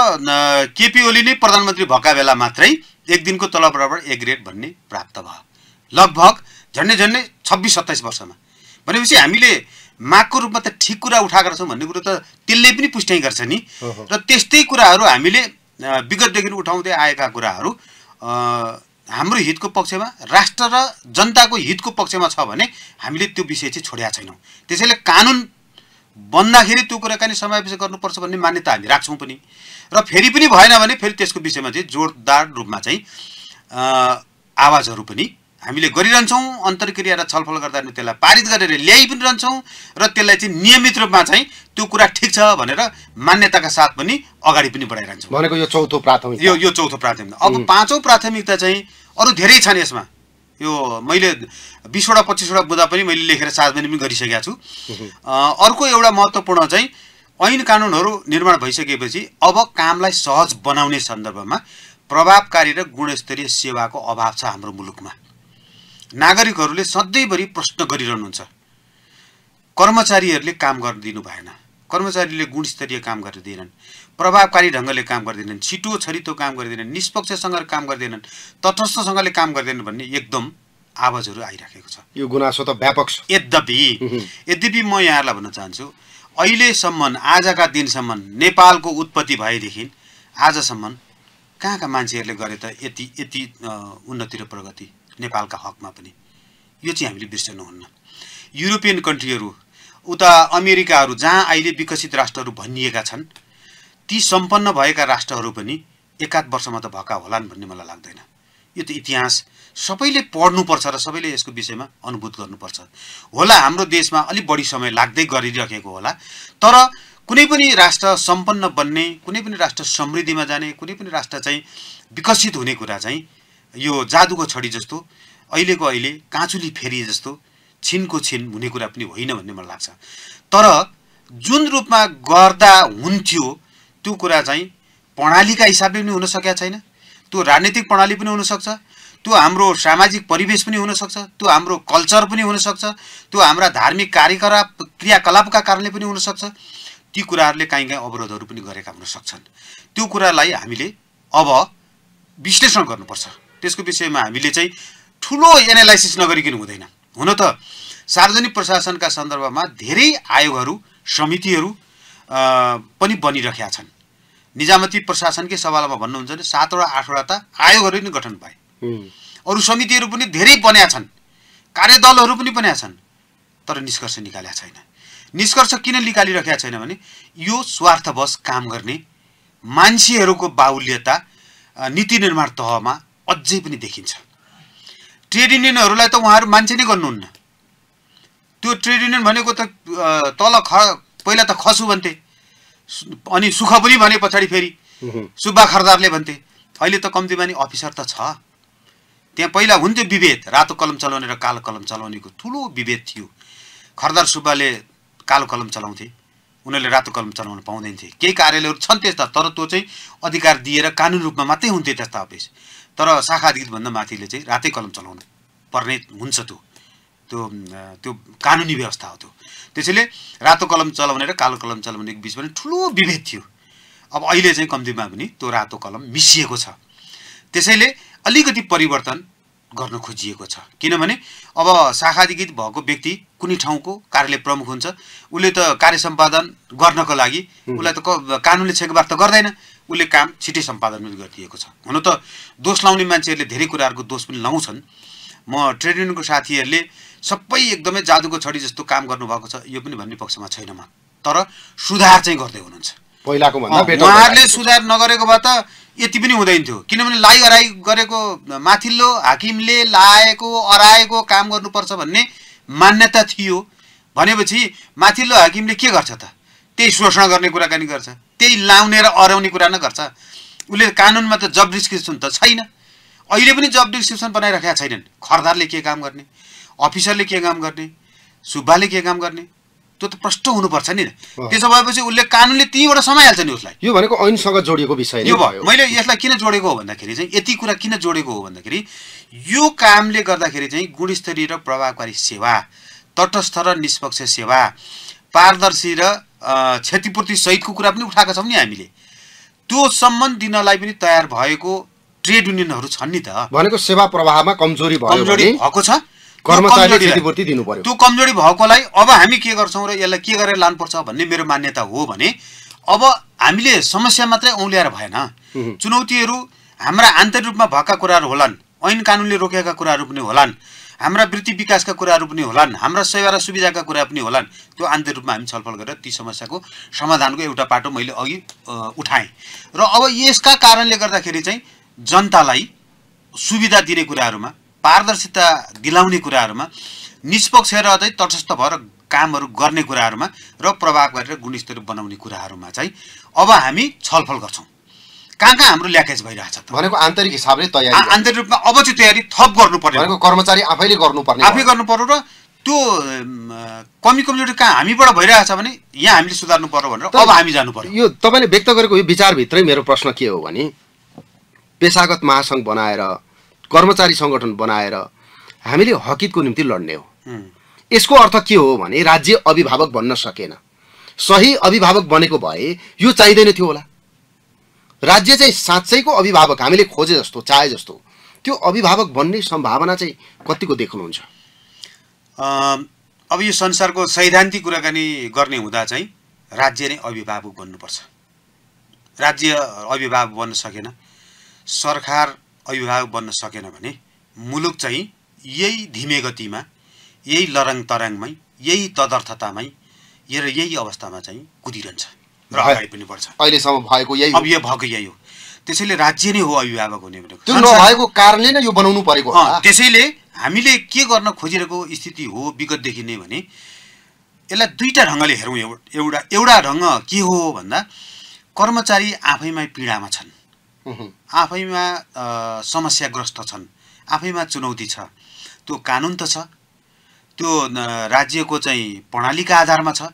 केपी ओली नै प्रधानमन्त्री भएका बेला मात्रै एक दिनको तल बराबर एक ग्रेड भन्ने प्राप्त भयो लगभग झन्डै झन्डै छब्बिस सत्ताइस वर्षमा भनेपछि हामीले मागको रूपमा त ठिक कुरा उठाएको रहेछौँ भन्ने कुरो त त्यसले पनि पुष्टि गर्छ नि र त्यस्तै कुराहरू हामीले विगतदेखि उठाउँदै आएका कुराहरू हाम्रो हितको पक्षमा राष्ट्र र जनताको हितको पक्षमा छ भने हामीले त्यो विषय चाहिँ छोडेका छैनौँ त्यसैले कानुन बन्दाखेरि त्यो कुराकानी समावेश गर्नुपर्छ भन्ने मान्यता हामी राख्छौँ पनि र फेरि पनि भएन भने फेरि त्यसको विषयमा चाहिँ जोरदार रूपमा चाहिँ आवाजहरू पनि हामीले गरिरहन्छौँ अन्तर्क्रिया र छलफल गर्दा त्यसलाई पारित गरेर ल्याइ पनि रहन्छौँ र त्यसलाई चाहिँ नियमित रूपमा चाहिँ त्यो कुरा ठिक छ भनेर मान्यताका साथ पनि अगाडि पनि बढाइरहन्छौँ भनेको यो चौथो प्राथमिकता यो यो चौथो प्राथमिकता अब पाँचौँ प्राथमिकता चाहिँ अरू धेरै छन् यसमा यो मैले बिसवटा पच्चिसवटा बुँदा पनि मैले लेखेर सार्वजनिक पनि गरिसकेको छु अर्को एउटा महत्त्वपूर्ण चाहिँ ऐन कानुनहरू निर्माण भइसकेपछि अब कामलाई सहज बनाउने सन्दर्भमा प्रभावकारी र गुणस्तरीय सेवाको अभाव छ हाम्रो मुलुकमा नागरिकहरूले सधैँभरि प्रश्न गरिरहनुहुन्छ कर्मचारीहरूले काम गरिदिनु भएन कर्मचारीले गुणस्तरीय काम गरिदिएनन् प्रभावकारी ढङ्गले काम गर्दैनन् छिटो छरितो काम गर्दैनन् निष्पक्षसँग काम गर्दैनन् तटस्थसँगले काम गर्दैनन् भन्ने एकदम आवाजहरू आइराखेको छ यो गुनासो त व्यापक छ यद्यपि यद्यपि म यहाँहरूलाई भन्न चाहन्छु अहिलेसम्म आजका दिनसम्म नेपालको उत्पत्ति भएदेखि आजसम्म कहाँ कहाँ मान्छेहरूले गरे त यति यति उन्नति र प्रगति नेपालका हकमा पनि यो चाहिँ हामीले बिर्सनुहुन्न युरोपियन कन्ट्रीहरू उता अमेरिकाहरू जहाँ अहिले विकसित राष्ट्रहरू भनिएका छन् ती सम्पन्न भएका राष्ट्रहरू पनि एकाध वर्षमा त भएका होलान् भन्ने मलाई लाग्दैन यो त इतिहास सबैले पढ्नुपर्छ र सबैले यसको विषयमा अनुभूत गर्नुपर्छ होला हाम्रो देशमा अलिक बढी समय लाग्दै गरिराखेको होला तर कुनै पनि राष्ट्र सम्पन्न बन्ने कुनै पनि राष्ट्र समृद्धिमा जाने कुनै पनि राष्ट्र चाहिँ विकसित हुने कुरा चाहिँ यो जादुको छडी जस्तो अहिलेको अहिले काँचुली फेरि जस्तो छिनको छिन हुने कुरा पनि होइन भन्ने मलाई लाग्छ तर जुन रूपमा गर्दा हुन्थ्यो त्यो कुरा चाहिँ प्रणालीका हिसाबले पनि हुन सकेका छैन त्यो राजनीतिक प्रणाली पनि हुनसक्छ त्यो हाम्रो सामाजिक परिवेश पनि हुनसक्छ त्यो हाम्रो कल्चर पनि हुनसक्छ त्यो हाम्रा धार्मिक कार्यकलाप क्रियाकलापका कारणले पनि हुनसक्छ ती कुराहरूले काहीँ काहीँ अवरोधहरू पनि गरेका हुन सक्छन् त्यो कुरालाई हामीले अब विश्लेषण गर्नुपर्छ त्यसको विषयमा हामीले चाहिँ ठुलो एनालाइसिस नगरिकन हुँदैन हुन त सार्वजनिक प्रशासनका सन्दर्भमा धेरै आयोगहरू समितिहरू पनि बनिरहेका छन् निजामती प्रशासनकै सवालमा भन्नुहुन्छ भने सातवटा आठवटा त आयोगहरू नै गठन भए अरू समितिहरू पनि धेरै बन्या छन् कार्यदलहरू पनि बन्या छन् तर निष्कर्ष निकालेका छैन निष्कर्ष किन निकालिरहेका छैन भने यो स्वार्थवश काम गर्ने मान्छेहरूको बाहुल्यता नीति निर्माण तहमा अझै पनि देखिन्छ ट्रेड युनियनहरूलाई त उहाँहरू मान्छे नै गर्नुहुन्न त्यो ट्रेड युनियन भनेको त तल ख पहिला त खसु भन्थे अनि सुख पनि भने पछाडि फेरि सुब्बा खरदारले भन्थे अहिले त कम्तीमा नि अफिसर त छ त्यहाँ पहिला हुन्थ्यो विभेद रातो कलम चलाउने र कालो कलम चलाउनेको ठुलो विभेद थियो खरदार सुब्बाले कालो कलम चलाउँथे उनीहरूले रातो कलम चलाउन पाउँदैन थिए केही कार्यालयहरू छन् त्यस्ता तर त्यो चाहिँ अधिकार दिएर कानुन रूपमा मात्रै हुन्थ्यो त्यस्ता अफिस तर शाखा भन्दा माथिले चाहिँ रातै कलम चलाउनु पर्ने हुन्छ त्यो त्यो त्यो कानुनी व्यवस्था हो त्यो त्यसैले रातो कलम चलाउने र कालो कलम चलाउने बिचमा पनि ठुलो विभेद थियो अब अहिले चाहिँ कम्तीमा पनि त्यो रातो कलम मिसिएको छ त्यसैले अलिकति परिवर्तन गर्न खोजिएको छ किनभने अब शाखाधिकृत भएको व्यक्ति कुनै ठाउँको कार्यालय प्रमुख हुन्छ उसले त कार्य सम्पादन गर्नको लागि उसलाई त कानुनले छेकबार त गर्दैन उसले काम छिटै सम्पादन पनि गरिदिएको छ हुन त दोष लाउने मान्छेहरूले धेरै कुराहरूको दोष पनि लाउँछन् म ट्रेड युनियनको साथीहरूले सबै एकदमै जादुको छडी जस्तो काम गर्नुभएको छ यो पनि भन्ने पक्षमा छैन म तर सुधार चाहिँ गर्दै हुनुहुन्छ पहिलाको भन्दा उहाँहरूले सुधार नगरेको भए त यति पनि हुँदैन थियो किनभने लाइ अराइ गरेको माथिल्लो हाकिमले लाएको अराएको काम गर्नुपर्छ भन्ने मान्यता थियो भनेपछि माथिल्लो हाकिमले के गर्छ त त्यही शोषण गर्ने कुराकानी गर्छ त्यही लाउने र अराउने कुरा नै गर्छ उसले कानुनमा त जब डिस्क्रिप्सन त छैन अहिले पनि जब डिस्क्रिप्सन बनाइराखेका छैनन् खरदारले के काम गर्ने अफिसरले के काम गर्ने सुब्बाले के काम गर्ने त्यो त प्रष्ट हुनुपर्छ नि त्यसो भएपछि उसले कानुनले त्यहीँबाट समाइहाल्छ नि उसलाई यो भनेको ऐनसँग जोडिएको विषय यो भयो मैले यसलाई किन जोडेको हो भन्दाखेरि चाहिँ यति कुरा किन जोडेको हो भन्दाखेरि यो कामले गर्दाखेरि चाहिँ गुणस्तरीय र प्रभावकारी सेवा तटस्थ र निष्पक्ष सेवा पारदर्शी र क्षतिपूर्ति सहितको कुरा पनि उठाएका छौँ नि हामीले त्यो सम्बन्ध दिनलाई पनि तयार भएको ट्रेड युनियनहरू छन् नि त भनेको सेवा प्रवाहमा कमजोरी कमजोरी भएको छ कर्मचारी त्यो कमजोरी भएकोलाई अब हामी के गर्छौँ र यसलाई के गरेर लानुपर्छ भन्ने मेरो मान्यता हो भने अब हामीले समस्या मात्रै औँल्याएर भएन चुनौतीहरू हाम्रा आन्तरिक रूपमा भएका कुराहरू होलान् ऐन कानुनले रोकेका कुराहरू पनि होलान् हाम्रा वृत्ति विकासका कुराहरू पनि होलान् हाम्रा सेवा र सुविधाका कुरा पनि होलान् त्यो आन्तरिक रूपमा हामी छलफल गरेर ती समस्याको समाधानको एउटा पाटो मैले अघि उठाएँ र अब यसका कारणले गर्दाखेरि चाहिँ जनतालाई सुविधा दिने कुराहरूमा पारदर्शिता दिलाउने कुराहरूमा निष्पक्ष र चाहिँ तटस्थ भएर कामहरू गर्ने कुराहरूमा र प्रभाव गरेर गुणस्तर बनाउने कुराहरूमा चाहिँ अब हामी छलफल गर्छौँ कहाँ कहाँ हाम्रो ल्याकेज भइरहेछ भनेको आन्तरिक हिसाबले तयारी आन्तरिक रूपमा अब चाहिँ तयारी थप गर्नुपर्ने भनेको कर्मचारी आफैले गर्नुपर्ने आफै गर्नु पर्यो र त्यो कमी कमजोरी कहाँ हामीबाट भइरहेछ भने यहाँ हामीले सुधार्नु पर्यो भनेर अब हामी जानु पर्यो यो तपाईँले व्यक्त गरेको यो विचारभित्रै मेरो प्रश्न के हो भने पेसागत महासङ्घ बनाएर कर्मचारी सङ्गठन बनाएर हामीले हकितको निम्ति लड्ने हो यसको अर्थ के हो भने राज्य अभिभावक बन्न सकेन सही अभिभावक बनेको भए यो चाहिँदैन थियो होला राज्य चाहिँ साँच्चैको अभिभावक हामीले खोजे जस्तो चाहे जस्तो त्यो अभिभावक बन्ने सम्भावना चाहिँ कतिको देख्नुहुन्छ अब यो संसारको सैद्धान्तिक कुराकानी गर्ने हुँदा चाहिँ राज्य नै अभिभावक बन्नुपर्छ राज्य अभिभावक बन्न सकेन सरकार अभिभावक बन्न सकेन भने मुलुक चाहिँ यही धिमे गतिमा यही लरङ तराङमै यही तदर्थतामै र यही अवस्थामा चाहिँ कुदिरहन्छ र अगाडि पनि बढ्छ अहिलेसम्म भएको यही अब यो भएको यही हो त्यसैले राज्य नै हो अभिभावक हुने भनेको त्यो नभएको कारणले नै यो बनाउनु परेको त्यसैले हामीले के गर्न खोजिरहेको स्थिति हो विगतदेखि नै भने यसलाई दुईवटा ढङ्गले हेरौँ एउटा एउटा ढङ्ग के हो भन्दा कर्मचारी आफैमा पीडामा छन् आफैमा समस्याग्रस्त छन् आफैमा चुनौती छ त्यो कानुन त छ त्यो राज्यको चाहिँ प्रणालीका आधारमा छ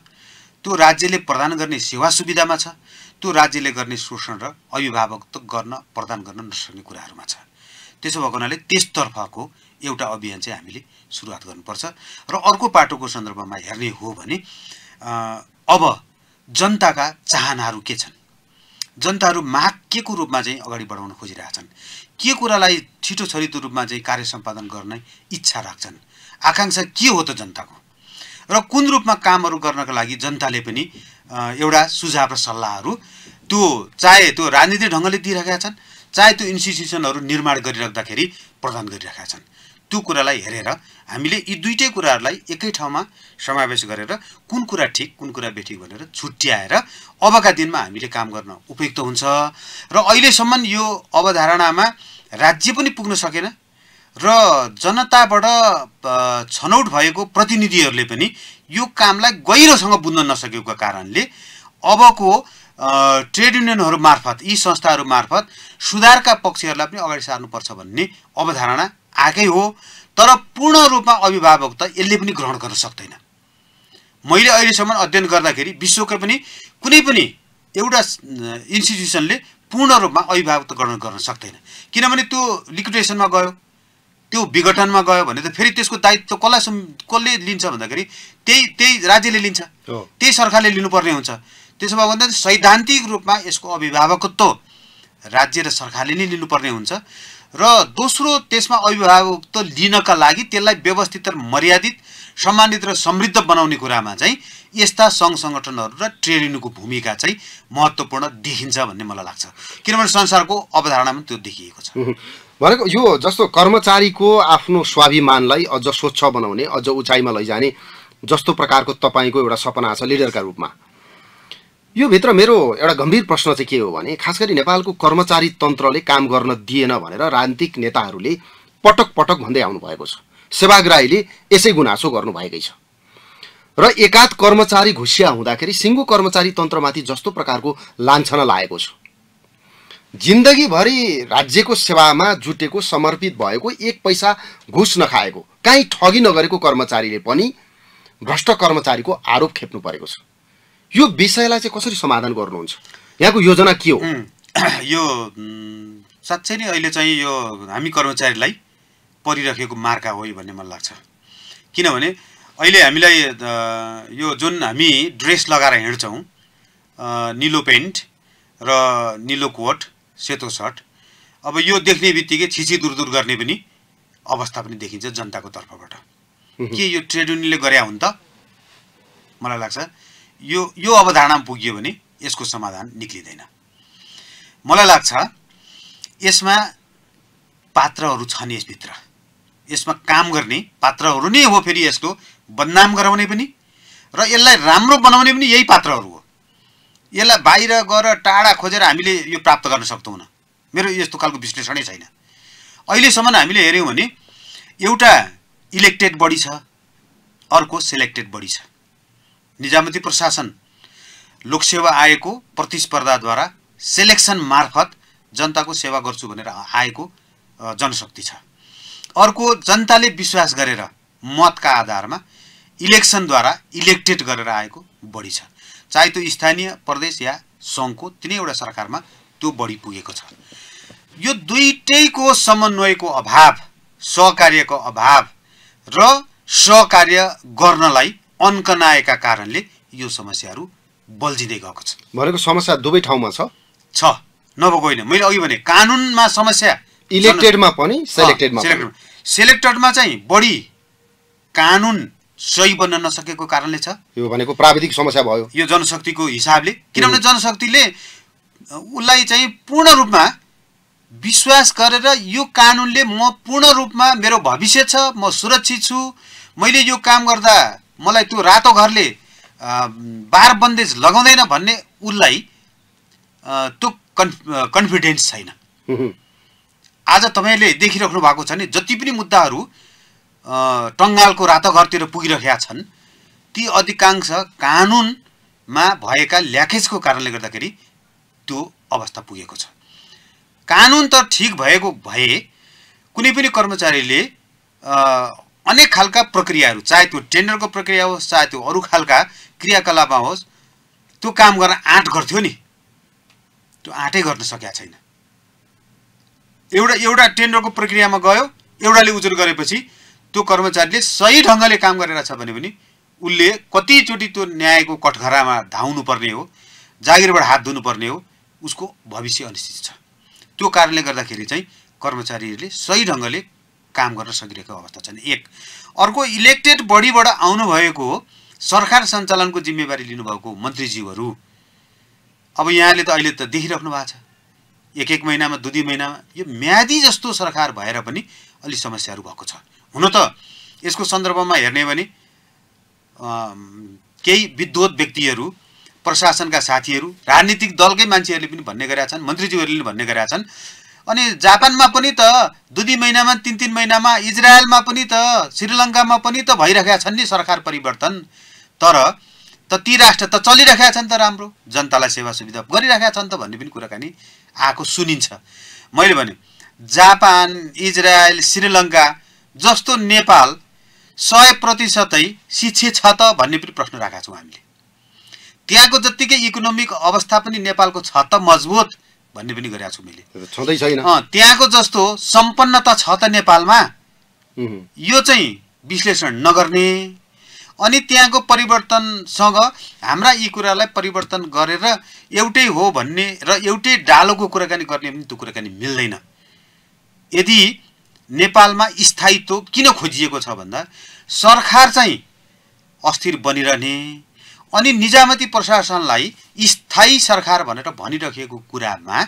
त्यो राज्यले प्रदान गर्ने सेवा सुविधामा छ त्यो राज्यले गर्ने शोषण र अभिभावक गर्न प्रदान गर्न नसक्ने कुराहरूमा छ त्यसो भएको हुनाले त्यसतर्फको एउटा अभियान चाहिँ हामीले सुरुवात गर्नुपर्छ र अर्को पाटोको सन्दर्भमा हेर्ने हो भने अब जनताका चाहनाहरू के छन् जनताहरू माग को रूपमा चाहिँ अगाडि बढाउन खोजिरहेछन् के कुरालाई छिटो छरितो रूपमा चाहिँ कार्य सम्पादन गर्ने इच्छा राख्छन् आकाङ्क्षा के हो त जनताको र कुन रूपमा कामहरू गर्नका लागि जनताले पनि एउटा सुझाव र सल्लाहहरू त्यो चाहे त्यो राजनीतिक ढङ्गले दिइरहेका छन् चाहे त्यो इन्स्टिट्युसनहरू निर्माण गरिराख्दाखेरि प्रदान गरिरहेका छन् त्यो कुरालाई हेरेर हामीले यी दुइटै कुराहरूलाई एकै ठाउँमा समावेश गरेर कुन कुरा ठिक कुन कुरा बेठिक भनेर छुट्याएर अबका दिनमा हामीले काम गर्न उपयुक्त हुन्छ र अहिलेसम्म यो अवधारणामा राज्य पनि पुग्न सकेन र जनताबाट छनौट भएको प्रतिनिधिहरूले पनि यो कामलाई गहिरोसँग बुझ्न नसकेको कारणले अबको ट्रेड युनियनहरू मार्फत यी संस्थाहरू मार्फत सुधारका पक्षहरूलाई पनि अगाडि सार्नुपर्छ भन्ने अवधारणा आएकै हो तर पूर्ण रूपमा अभिभावक त यसले पनि ग्रहण गर्न सक्दैन मैले अहिलेसम्म अध्ययन गर्दाखेरि विश्वका पनि कुनै पनि एउटा इन्स्टिट्युसनले पूर्ण रूपमा अभिभावक ग्रहण गर्न सक्दैन किनभने त्यो लिक्विडेसनमा गयो त्यो विघटनमा गयो भने त फेरि त्यसको दायित्व कसलाई कसले लिन्छ भन्दाखेरि त्यही त्यही राज्यले लिन्छ त्यही सरकारले लिनुपर्ने हुन्छ त्यसो भए भन्दा सैद्धान्तिक रूपमा यसको अभिभावकत्व राज्य र सरकारले नै लिनुपर्ने हुन्छ र दोस्रो त्यसमा अभिभावकत्व लिनका लागि त्यसलाई व्यवस्थित र मर्यादित सम्मानित र समृद्ध बनाउने कुरामा चाहिँ यस्ता सङ्घ सङ्गठनहरू र ट्रेड भूमिका चाहिँ महत्त्वपूर्ण देखिन्छ भन्ने मलाई लाग्छ किनभने संसारको अवधारणामा त्यो देखिएको छ भनेको यो जस्तो कर्मचारीको आफ्नो स्वाभिमानलाई अझ स्वच्छ बनाउने अझ उचाइमा लैजाने जस्तो प्रकारको तपाईँको एउटा सपना छ लिडरका रूपमा यो भित्र मेरो एउटा गम्भीर प्रश्न चाहिँ के हो भने खास गरी नेपालको कर्मचारी तन्त्रले काम गर्न दिएन भनेर राजनीतिक नेताहरूले पटक पटक भन्दै आउनुभएको छ सेवाग्राहीले यसै गुनासो गर्नुभएकै छ र एकाध कर्मचारी घुसिया हुँदाखेरि सिङ्गो कर्मचारी तन्त्रमाथि जस्तो प्रकारको लान्छना लागेको छ जिन्दगीभरि राज्यको सेवामा जुटेको समर्पित भएको एक पैसा घुस नखाएको काहीँ ठगी नगरेको कर्मचारीले पनि भ्रष्ट कर्मचारीको आरोप खेप्नु परेको छ यो विषयलाई चाहिँ कसरी समाधान गर्नुहुन्छ यहाँको योजना के हो यो साँच्चै नै अहिले चाहिँ यो हामी कर्मचारीलाई परिरहेको मार्का हो भन्ने मलाई लाग्छ किनभने अहिले हामीलाई यो जुन हामी ड्रेस लगाएर हिँड्छौँ निलो पेन्ट र निलो कोट सेतो सर्ट अब यो देख्ने बित्तिकै छिची दुर दुर गर्ने पनि अवस्था पनि देखिन्छ जनताको तर्फबाट के यो ट्रेड युनियनले गरे हुन् त मलाई लाग्छ यो यो अवधारणामा पुगियो भने यसको समाधान निक्लिँदैन मलाई लाग्छ यसमा पात्रहरू छन् यसभित्र यसमा काम गर्ने पात्रहरू नै हो फेरि यसको बदनाम गराउने पनि र यसलाई राम्रो बनाउने पनि यही पात्रहरू हो यसलाई बाहिर गएर टाढा खोजेर हामीले यो प्राप्त गर्न सक्दैनौँ मेरो यस्तो खालको विश्लेषणै छैन अहिलेसम्म हामीले हेऱ्यौँ भने एउटा इलेक्टेड बडी छ अर्को सेलेक्टेड बडी छ निजामती प्रशासन लोकसेवा आएको प्रतिस्पर्धाद्वारा सेलेक्सन मार्फत जनताको सेवा गर्छु भनेर आएको जनशक्ति छ अर्को जनताले विश्वास गरेर मतका आधारमा इलेक्सनद्वारा इलेक्टेड गरेर आएको बढी छ चाहे त्यो स्थानीय प्रदेश या सङ्घको तिनैवटा सरकारमा त्यो बढी पुगेको छ यो दुइटैको समन्वयको अभाव सहकार्यको अभाव र सहकार्य गर्नलाई अन्कनाएका कारणले यो समस्याहरू बल्झिँदै गएको छ भनेको समस्या दुवै ठाउँमा छ नभएको होइन मैले अघि भने कानुनमा समस्या इलेक्टेडमा पनि सेलेक्टेडमा सेलेक्टेडमा चाहिँ बढी कानुन सही बन्न नसकेको कारणले छ यो भनेको प्राविधिक समस्या भयो यो जनशक्तिको हिसाबले किनभने जनशक्तिले उसलाई चाहिँ पूर्ण रूपमा विश्वास गरेर यो कानुनले म पूर्ण रूपमा मेरो भविष्य छ म सुरक्षित छु मैले यो काम गर्दा मलाई त्यो रातो घरले बार बन्देज लगाउँदैन भन्ने उसलाई त्यो कन् कन्फिडेन्स छैन आज तपाईँले देखिराख्नु भएको छ नि जति पनि मुद्दाहरू टङ्गालको रातो घरतिर पुगिरहेका छन् ती अधिकांश कानुनमा भएका ल्याकेजको कारणले गर्दाखेरि त्यो अवस्था पुगेको छ कानुन त ठिक भएको भए कुनै पनि कर्मचारीले अनेक खालका प्रक्रियाहरू चाहे त्यो टेन्डरको प्रक्रिया होस् चाहे त्यो अरू खालका क्रियाकलापमा होस् त्यो काम गर्न आँट गर्थ्यो नि त्यो आँटै गर्न सकेका छैन एउटा एउटा टेन्डरको प्रक्रियामा गयो एउटाले उजुर गरेपछि त्यो कर्मचारीले सही ढङ्गले काम गरेर छ भने पनि उसले कतिचोटि त्यो न्यायको कठघरामा धाउनु पर्ने हो जागिरबाट हात धुनुपर्ने हो उसको भविष्य अनिश्चित छ त्यो कारणले गर्दाखेरि चाहिँ कर्मचारीहरूले सही ढङ्गले काम गर्न सकिरहेको अवस्था छैन एक अर्को इलेक्टेड बडीबाट आउनुभएको सरकार सञ्चालनको जिम्मेवारी लिनुभएको मन्त्रीज्यूहरू अब यहाँले त अहिले त देखिराख्नु भएको छ एक एक महिनामा दुई दुई महिनामा यो म्यादी जस्तो सरकार भएर पनि अलि समस्याहरू भएको छ हुन त यसको सन्दर्भमा हेर्ने भने केही विद्वत व्यक्तिहरू प्रशासनका साथीहरू राजनीतिक दलकै मान्छेहरूले पनि भन्ने गरेका छन् मन्त्रीज्यूहरूले पनि भन्ने गरेका छन् अनि जापानमा पनि त दुई दुई महिनामा तिन तिन महिनामा इजरायलमा पनि त श्रीलङ्कामा पनि त भइरहेका छन् नि सरकार परिवर्तन तर त ती राष्ट्र त चलिरहेका छन् त राम्रो जनतालाई सेवा सुविधा गरिरहेका छन् त भन्ने पनि कुराकानी आएको सुनिन्छ मैले भने जापान इजरायल श्रीलङ्का जस्तो नेपाल सय प्रतिशतै शिक्षित छ त भन्ने पनि प्रश्न राखेका छौँ हामीले त्यहाँको जत्तिकै इकोनोमिक अवस्था पनि नेपालको छ त मजबुत भन्ने पनि गरेको छु मैले छँदै छैन त्यहाँको जस्तो सम्पन्नता छ त नेपालमा यो चाहिँ विश्लेषण नगर्ने अनि त्यहाँको परिवर्तनसँग हाम्रा यी कुरालाई परिवर्तन गरेर एउटै हो भन्ने र एउटै डालोको कुराकानी गर्ने पनि त्यो कुराकानी मिल्दैन यदि नेपालमा स्थायित्व किन खोजिएको छ भन्दा सरकार चाहिँ अस्थिर बनिरहने अनि निजामती प्रशासनलाई स्थायी सरकार भनेर भनिराखेको कुरामा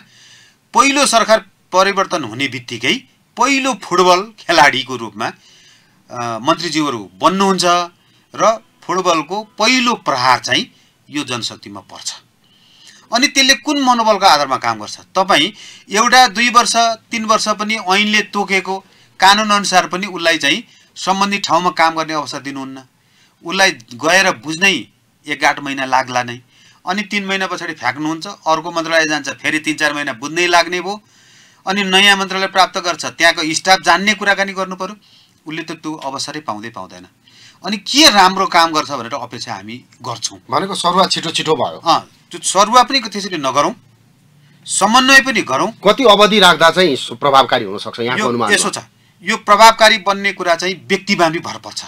पहिलो सरकार परिवर्तन हुने बित्तिकै पहिलो फुटबल खेलाडीको रूपमा मन्त्रीज्यूहरू बन्नुहुन्छ र फुटबलको पहिलो प्रहार चाहिँ यो जनशक्तिमा पर्छ अनि त्यसले कुन मनोबलको आधारमा काम गर्छ तपाईँ एउटा दुई वर्ष तिन वर्ष पनि ऐनले तोकेको कानुनअनुसार पनि उसलाई चाहिँ सम्बन्धित ठाउँमा काम गर्ने अवसर दिनुहुन्न उसलाई गएर बुझ्नै एक आठ महिना लाग्ला नै अनि तिन महिना पछाडि फ्याँक्नुहुन्छ अर्को मन्त्रालय जान्छ फेरि तिन चार महिना बुझ्नै लाग्ने भयो अनि नयाँ मन्त्रालय प्राप्त गर्छ त्यहाँको स्टाफ जान्ने कुराकानी गर्नु पऱ्यो उसले त त्यो अवसरै पाउँदै पाउँदैन अनि के राम्रो काम गर्छ भनेर अपेक्षा हामी गर्छौँ भनेको सरुवा छिटो छिटो भयो अँ त्यो सरुवा पनि त्यसरी नगरौँ समन्वय पनि गरौँ कति अवधि राख्दा चाहिँ प्रभावकारी हुनसक्छ यसो छ यो प्रभावकारी बन्ने कुरा चाहिँ व्यक्तिमा पनि भर पर्छ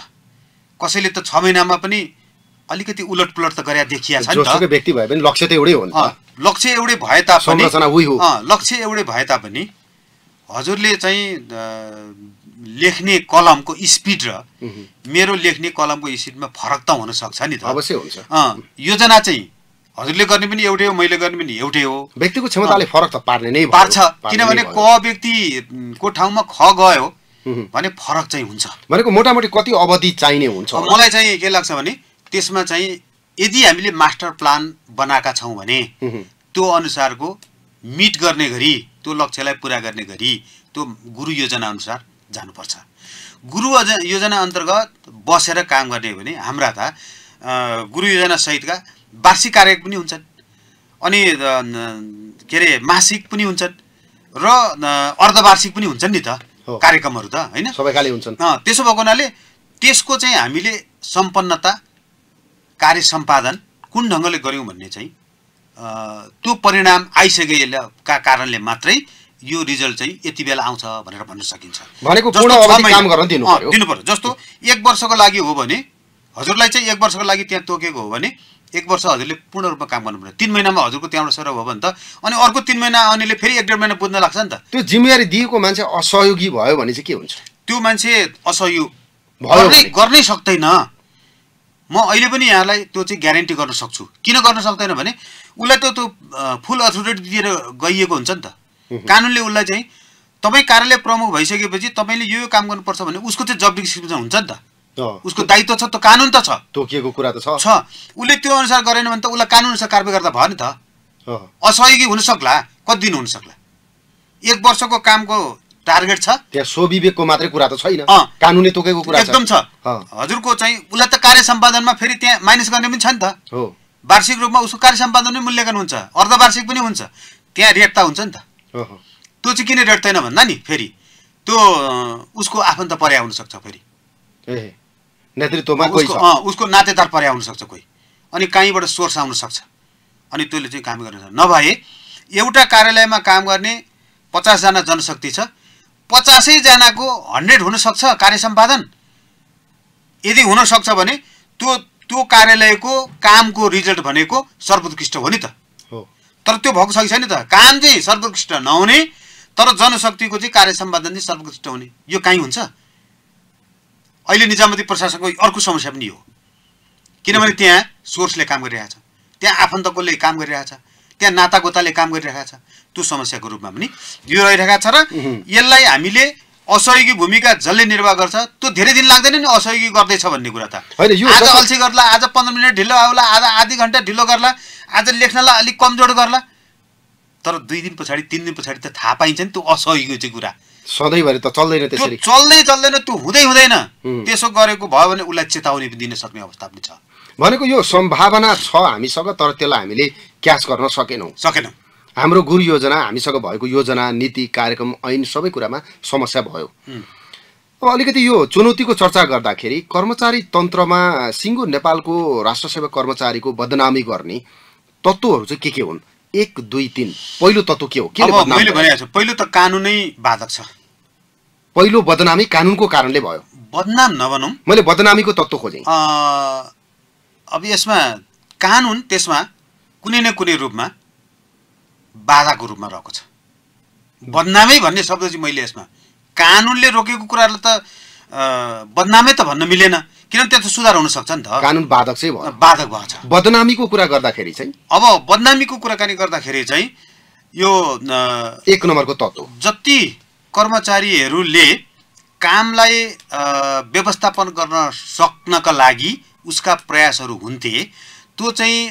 कसैले त छ महिनामा पनि अलिकति उलटपुलट त गरेर देखिया छ नि व्यक्ति भए पनि लक्ष्य त एउटै हो लक्ष्य एउटै भए तापनि लक्ष्य एउटै भए तापनि हजुरले चाहिँ लेख्ने कलमको स्पिड र मेरो लेख्ने कलमको स्पिडमा फरक त हुन सक्छ नि त अवश्य हुन्छ योजना चाहिँ हजुरले गर्ने पनि एउटै हो मैले गर्ने पनि एउटै हो व्यक्तिको क्षमताले फरक त पार्ने नै पार्छ किनभने क व्यक्तिको ठाउँमा ख गयो भने फरक चाहिँ हुन्छ भनेको मोटामोटी कति अवधि चाहिने हुन्छ मलाई चाहिँ के लाग्छ भने त्यसमा चाहिँ यदि हामीले मास्टर प्लान बनाएका छौँ भने त्यो अनुसारको मिट गर्ने गरी त्यो लक्ष्यलाई पुरा गर्ने गरी त्यो गुरु योजना अनुसार जानुपर्छ गुरु योजना अन्तर्गत बसेर काम गर्ने भने हाम्रा त गुरु योजना सहितका वार्षिक कार्य पनि हुन्छन् अनि के अरे मासिक पनि हुन्छन् र अर्धवार्षिक पनि हुन्छन् नि त कार्यक्रमहरू त होइन त्यसो भएको हुनाले त्यसको चाहिँ हामीले सम्पन्नता कार्य सम्पादन कुन ढङ्गले गऱ्यौँ भन्ने चाहिँ त्यो परिणाम आइसकेका कारणले मात्रै यो रिजल्ट चाहिँ यति बेला आउँछ भनेर भन्न सकिन्छ भनेको दिनु पर्यो जस्तो एक वर्षको लागि हो भने हजुरलाई चाहिँ एक वर्षको लागि त्यहाँ तोकेको हो भने एक वर्ष हजुरले पूर्ण रूपमा काम गर्नु पर्यो तिन महिनामा हजुरको त्यहाँबाट सर भयो भने त अनि अर्को तिन महिना आउनेले फेरि एक डेढ महिना बुझ्न लाग्छ नि त त्यो जिम्मेवारी दिएको मान्छे असहयोगी भयो भने चाहिँ के हुन्छ त्यो मान्छे असहयोग गर्नै सक्दैन म अहिले पनि यहाँलाई त्यो चाहिँ ग्यारेन्टी गर्न सक्छु किन गर्न सक्दैन भने उसलाई त त्यो फुल अथोरिटी दिएर गइएको हुन्छ नि त कानुनले उसलाई चाहिँ तपाईँ कार्यालय प्रमुख भइसकेपछि तपाईँले यो यो काम गर्नुपर्छ भने उसको चाहिँ जब डिस्क्रिप्सन हुन्छ नि त उसको दायित्व छ त कानुन त छ तोकिएको कुरा त छ उसले त्यो अनुसार गरेन भने त उसलाई अनुसार कार्य गर्दा भयो नि त असहयोगी हुनसक्ला कति दिन हुनसक्ला एक वर्षको कामको टार्गेट छ त्यहाँ स्वविवेकको मात्रै कुरा त छैन कानुनी तोकेको कुरा एकदम छ हजुरको चाहिँ उसलाई त कार्य सम्पादनमा फेरि त्यहाँ माइनस गर्ने पनि छ नि त हो वार्षिक रूपमा उसको कार्य सम्पादन पनि मूल्याङ्कन हुन्छ अर्धवार्षिक पनि हुन्छ त्यहाँ रेट त हुन्छ नि त त्यो चाहिँ किन रेट्दैन भन्दा नि फेरि त्यो उसको आफन्त पर्या हुनसक्छ फेरि नेतृत्वमा उसको उसको नातेदार पर्या हुनसक्छ कोही अनि कहीँबाट सोर्स आउन सक्छ अनि त्यसले चाहिँ काम गर्न नभए एउटा कार्यालयमा काम गर्ने पचासजना जनशक्ति छ पचासैजनाको हन्ड्रेड हुनसक्छ कार्य सम्पादन यदि हुनसक्छ भने त्यो त्यो कार्यालयको कामको रिजल्ट भनेको सर्वोत्कृष्ट हो नि त हो तर त्यो भएको छ कि छैन त काम चाहिँ सर्वोत्कृष्ट नहुने तर जनशक्तिको चाहिँ कार्य सम्पादन चाहिँ सर्वोत्कृष्ट हुने यो काहीँ हुन्छ अहिले निजामती प्रशासनको अर्को समस्या पनि हो किनभने त्यहाँ सोर्सले काम गरिरहेछ त्यहाँ आफन्तकोले काम गरिरहेछ त्यहाँ नातागोताले काम गरिरहेका छ त्यो समस्याको रूपमा पनि यो रहिरहेका छ र यसलाई हामीले असहयोगी भूमिका जसले निर्वाह गर्छ त्यो धेरै दिन लाग्दैन नि असहयोगी गर्दैछ भन्ने कुरा त आज अल्छी गर्ला आज पन्ध्र मिनट ढिलो आउला आज आधी घन्टा ढिलो गर्ला आज लेख्नलाई अलिक कमजोर गर्ला तर दुई दिन पछाडि तिन दिन पछाडि त थाहा पाइन्छ नि त्यो असहयोगी चाहिँ कुरा सधैँभरि त चल्दैन त्यसरी चल्दै चल्दैन त्यो हुँदै हुँदैन त्यसो गरेको भयो भने उसलाई चेतावनी पनि दिन सक्ने अवस्था पनि छ भनेको यो सम्भावना छ हामीसँग तर त्यसलाई हामीले क्यास गर्न सकेनौँ सकेनौँ हाम्रो गुरु योजना हामीसँग भएको योजना नीति कार्यक्रम ऐन सबै कुरामा समस्या भयो अब अलिकति यो चुनौतीको चर्चा गर्दाखेरि कर्मचारी तन्त्रमा सिङ्गो नेपालको राष्ट्र सेवा कर्मचारीको बदनामी गर्ने तत्त्वहरू चाहिँ के के हुन् एक दुई तिन पहिलो तत्त्व के हो के मैले पहिलो त कानुनै बाधक छ पहिलो बदनामी कानुनको कारणले भयो बदनाम नभनौँ मैले बदनामीको तत्त्व खोजेँ अब यसमा कानुन त्यसमा कुनै न कुनै रूपमा बाधाको रूपमा रहेको छ बदनामै भन्ने शब्द चाहिँ मैले यसमा कानुनले रोकेको कुराहरूलाई त बदनामै त भन्न मिलेन किनभने त्यहाँ त सुधार हुन सक्छ नि त कानुन बाधक चाहिँ बाधक भएको छ बदनामीको कुरा गर्दाखेरि चाहिँ अब बदनामीको कुराकानी गर्दाखेरि चाहिँ यो एक नम्बरको तत्त्व जति कर्मचारीहरूले कामलाई व्यवस्थापन गर्न सक्नका लागि उसका प्रयासहरू हुन्थे त्यो चाहिँ